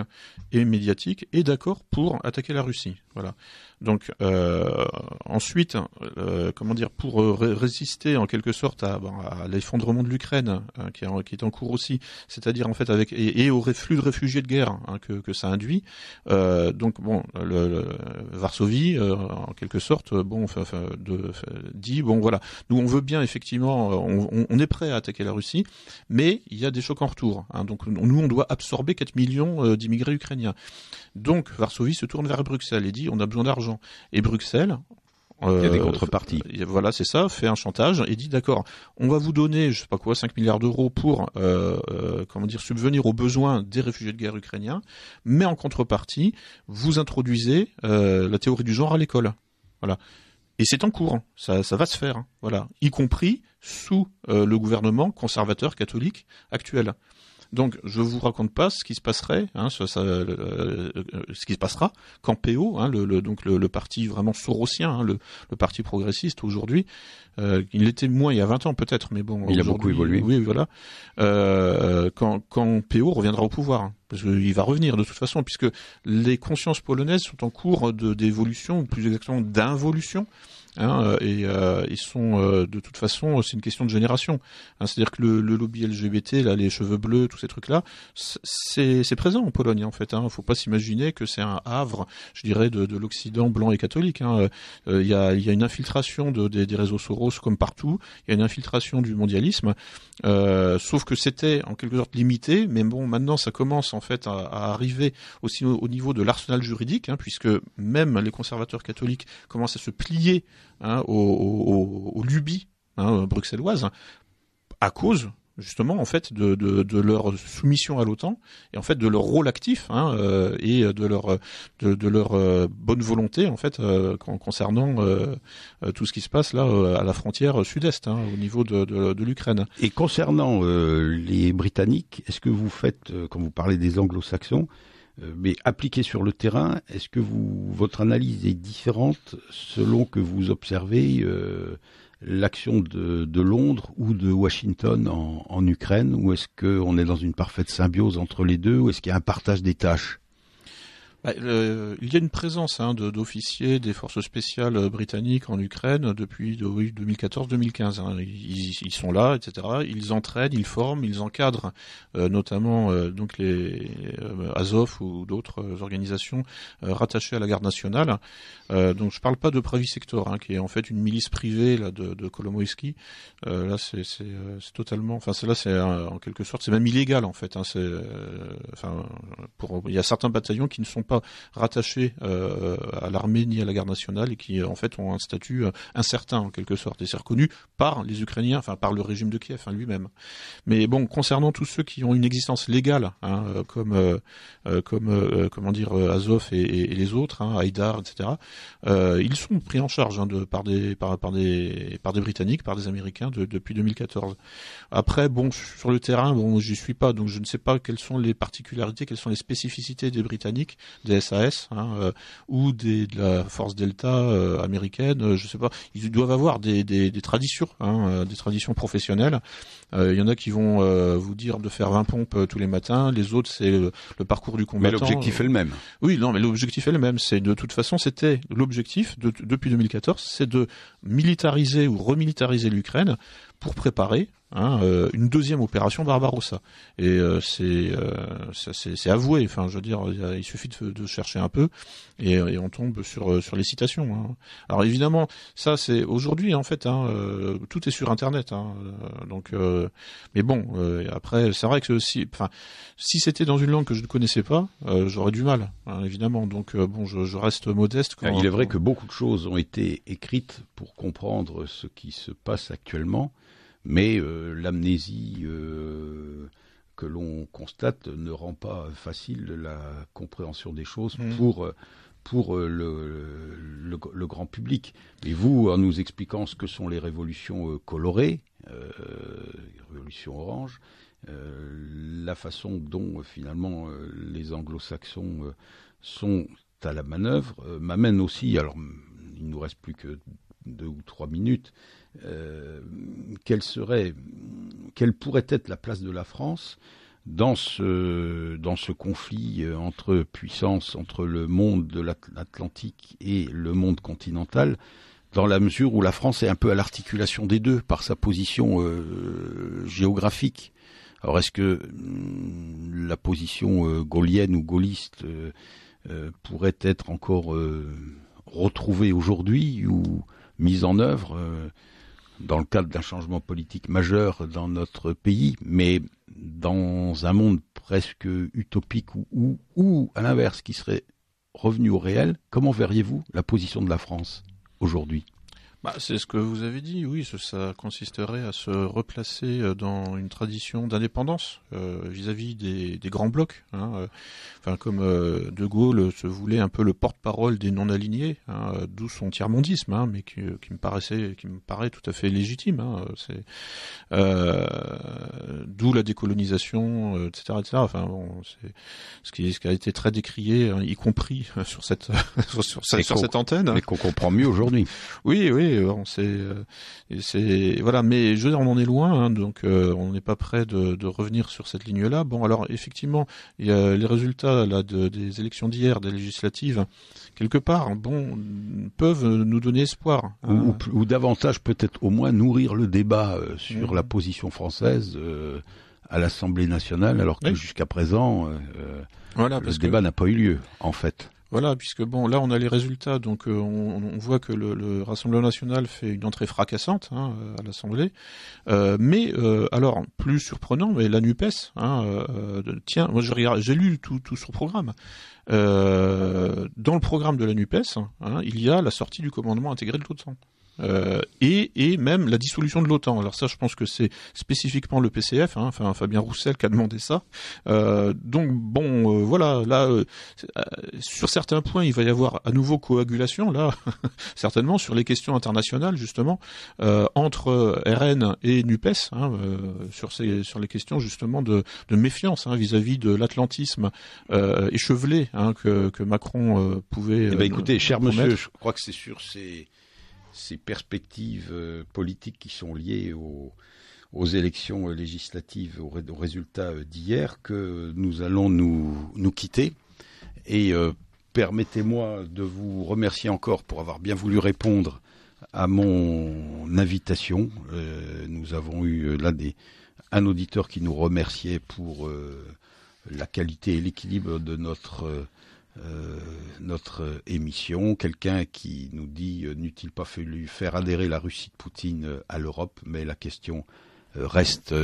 et médiatique est d'accord pour attaquer la Russie. Voilà. Donc euh, ensuite, euh, comment dire, pour euh, résister en quelque sorte à, ben, l'effondrement de l'Ukraine hein, qui, est en cours aussi, c'est-à-dire en fait avec et, au reflux de réfugiés de guerre hein, que, ça induit. donc bon, le, Varsovie, en quelque sorte, bon, de, dit bon voilà, nous on veut bien effectivement, on, est prêt à attaquer la Russie, mais il y a des chocs en retour. Hein. donc nous on doit absorber 4 millions d'immigrés ukrainiens. Donc Varsovie se tourne vers Bruxelles et dit on a besoin d'argent et Bruxelles, il y euh, voilà, c'est ça, fait un chantage et dit d'accord, on va vous donner, je sais pas quoi, 5 milliards d'euros pour euh, euh, comment dire subvenir aux besoins des réfugiés de guerre ukrainiens, mais en contrepartie, vous introduisez la théorie du genre à l'école. Voilà. Et c'est en cours, hein. ça, va se faire, hein. voilà, y compris sous le gouvernement conservateur catholique actuel. Donc, je vous raconte pas ce qui se passerait, hein, ce, qui se passera quand PO, hein, le, donc le, parti vraiment sorosien, hein, le, parti progressiste aujourd'hui, euh, il était moins il y a 20 ans peut-être, mais bon, il a beaucoup évolué. Oui, voilà. Euh, quand, quand PO reviendra au pouvoir, parce qu'il va revenir de toute façon, puisque les consciences polonaises sont en cours d'évolution, ou plus exactement d'involution. Hein, euh, et euh, ils sont euh, de toute façon, c'est une question de génération. Hein. C'est-à-dire que le, lobby LGBT, là, les cheveux bleus, tous ces trucs-là, c'est présent en Pologne en fait. Il hein. ne faut pas s'imaginer que c'est un havre, je dirais, de, l'Occident blanc et catholique. Il y, a, une infiltration des réseaux Soros comme partout. Il y a une infiltration du mondialisme. sauf que c'était en quelque sorte limité, mais bon, maintenant ça commence en fait à, arriver aussi au niveau de l'arsenal juridique, puisque même les conservateurs catholiques commencent à se plier Hein, aux, lubies hein, bruxelloises à cause justement en fait de, leur soumission à l'OTAN et en fait de leur rôle actif hein, euh, et de leur de, leur euh, bonne volonté en fait euh, concernant tout ce qui se passe là à la frontière sud-est au niveau de l'Ukraine. Et concernant les Britanniques, est-ce que vous faites quand vous parlez des Anglo-Saxons euh, mais appliquée sur le terrain, est-ce que votre analyse est différente selon que vous observez euh, l'action de, Londres ou de Washington en, en Ukraine Ou est-ce qu'on est dans une parfaite symbiose entre les deux Ou est-ce qu'il y a un partage des tâches bah, il y a une présence hein, d'officiers des forces spéciales euh, britanniques en Ukraine depuis 2014-2015. Hein. Ils, sont là, etc. Ils entraînent, ils forment, ils encadrent euh, notamment euh, donc les Azov ou d'autres organisations rattachées à la garde nationale. donc je parle pas de Pravi Sector, hein, qui est en fait une milice privée là, de, de là c'est totalement, enfin là c'est en quelque sorte c'est même illégal en fait. Hein, enfin pour il y a certains bataillons qui ne sont rattachés euh, à l'armée ni à la garde nationale et qui en fait ont un statut euh, incertain en quelque sorte et c'est reconnu par les Ukrainiens, enfin par le régime de Kiev hein, lui-même. Mais bon, concernant tous ceux qui ont une existence légale, hein, euh, comme comme comment dire Azov et, les autres, hein, Haïdar, etc. ils sont pris en charge hein, de, par des par, des par des Britanniques, par des Américains depuis 2014. Après, bon, sur le terrain, bon, j'y suis pas, donc je ne sais pas quelles sont les particularités, quelles sont les spécificités des Britanniques des SAS hein, euh, ou des, de la force Delta euh, américaine, euh, je sais pas. Ils doivent avoir des, traditions, hein, des traditions professionnelles. Il y en a qui vont vous dire de faire 20 pompes tous les matins, les autres c'est le, parcours du combattant. Mais l'objectif est le même. Oui, non, mais l'objectif est le même. C'est de toute façon, c'était l'objectif depuis 2014, c'est de militariser ou remilitariser l'Ukraine pour préparer hein, euh, une deuxième opération Barbarossa. Et euh, euh, c'est avoué. Enfin, je veux dire, il suffit de, chercher un peu et, on tombe sur sur les citations. Hein. Alors évidemment, ça c'est aujourd'hui en fait. Hein, tout est sur Internet. donc, mais bon, après, c'est vrai que si, enfin, si c'était dans une langue que je ne connaissais pas, j'aurais du mal, évidemment. Donc bon, je, reste modeste. Ah, il est vrai que beaucoup de choses ont été écrites pour comprendre ce qui se passe actuellement. Mais euh, l'amnésie euh, que l'on constate ne rend pas facile la compréhension des choses mm. pour euh, pour le, grand public. Et vous, en nous expliquant ce que sont les révolutions colorées, euh, révolutions oranges, la façon dont finalement les anglo-saxons sont à la manœuvre, m'amène aussi, alors il nous reste plus que deux ou trois minutes, euh, quelle serait, quelle pourrait être la place de la France dans ce, dans ce conflit euh, entre puissances, entre le monde de l'Atlantique et le monde continental, dans la mesure où la France est un peu à l'articulation des deux par sa position euh, géographique. Alors est-ce que hmm, la position gaulienne ou gaulliste pourrait être encore retrouvée aujourd'hui ou mise en œuvre dans le cadre d'un changement politique majeur dans notre pays, mais dans un monde presque utopique ou, à l'inverse, qui serait revenu au réel, comment verriez-vous la position de la France aujourd'hui bah, c'est ce que vous avez dit, oui, ça consisterait à se replacer euh, dans une tradition d'indépendance euh, vis-à-vis des, grands blocs. Hein, euh. Enfin, comme De Gaulle se voulait un peu le porte-parole des non-alignés, hein, d'où son tiers-mondisme, hein, mais qui, qui, me paraissait, qui me paraît tout à fait légitime. c'est, d'où la décolonisation, etc., etc. Enfin, c'est ce qui, ce qui a été très décrié, y compris sur cette, [LAUGHS] sur, sur cette antenne. Mais qu'on comprend mieux aujourd'hui. Oui, oui, euh, on sait, euh, voilà. Mais je veux dire, on en est loin, hein, donc euh, on n'est pas prêt de, revenir sur cette ligne-là. Bon, alors effectivement, les résultats des élections d'hier, des législatives, quelque part, bon, peuvent nous donner espoir. Hein. Ou, davantage, peut-être au moins nourrir le débat sur mmh. la position française. à l'Assemblée nationale, alors que jusqu'à présent, ce le débat n'a pas eu lieu, en fait. Voilà, puisque bon, là on a les résultats, donc euh, on, voit que le, Rassemblement national fait une entrée fracassante hein, euh, à l'Assemblée, euh, mais alors plus surprenant, mais la Nupes, hein, tiens, moi je regarde, j'ai lu tout, tout son programme. dans le programme de la Nupes, hein, il y a la sortie du commandement intégré de l'OTAN. Euh, et, et même la dissolution de l'OTAN. Alors ça, je pense que c'est spécifiquement le PCF, hein, enfin Fabien Roussel qui a demandé ça. Euh, donc bon, euh, voilà, là, euh, sur certains points, il va y avoir à nouveau coagulation, là, [LAUGHS] certainement, sur les questions internationales, justement, entre RN et NUPES, hein, sur, ces, sur les questions, justement, de, de méfiance hein, vis-à-vis de l'atlantisme échevelé hein, que, que, Macron pouvait... Eh ben, écoutez, cher monsieur, je crois que c'est sur ces ces perspectives euh, politiques qui sont liées aux, élections euh, législatives, aux, résultats euh, d'hier, que nous allons nous, nous quitter. Et permettez-moi de vous remercier encore pour avoir bien voulu répondre à mon invitation. nous avons eu là des, un auditeur qui nous remerciait pour la qualité et l'équilibre de notre euh, notre émission, quelqu'un qui nous dit euh, n'eût-il pas fallu faire adhérer la Russie de Poutine euh, à l'Europe, mais la question reste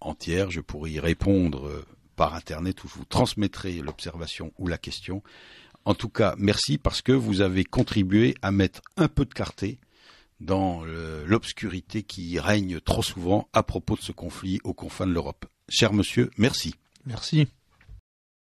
entière, je pourrais y répondre par Internet ou je vous transmettrai l'observation ou la question. En tout cas, merci parce que vous avez contribué à mettre un peu de clarté dans l'obscurité qui règne trop souvent à propos de ce conflit aux confins de l'Europe. Cher monsieur, merci. Merci.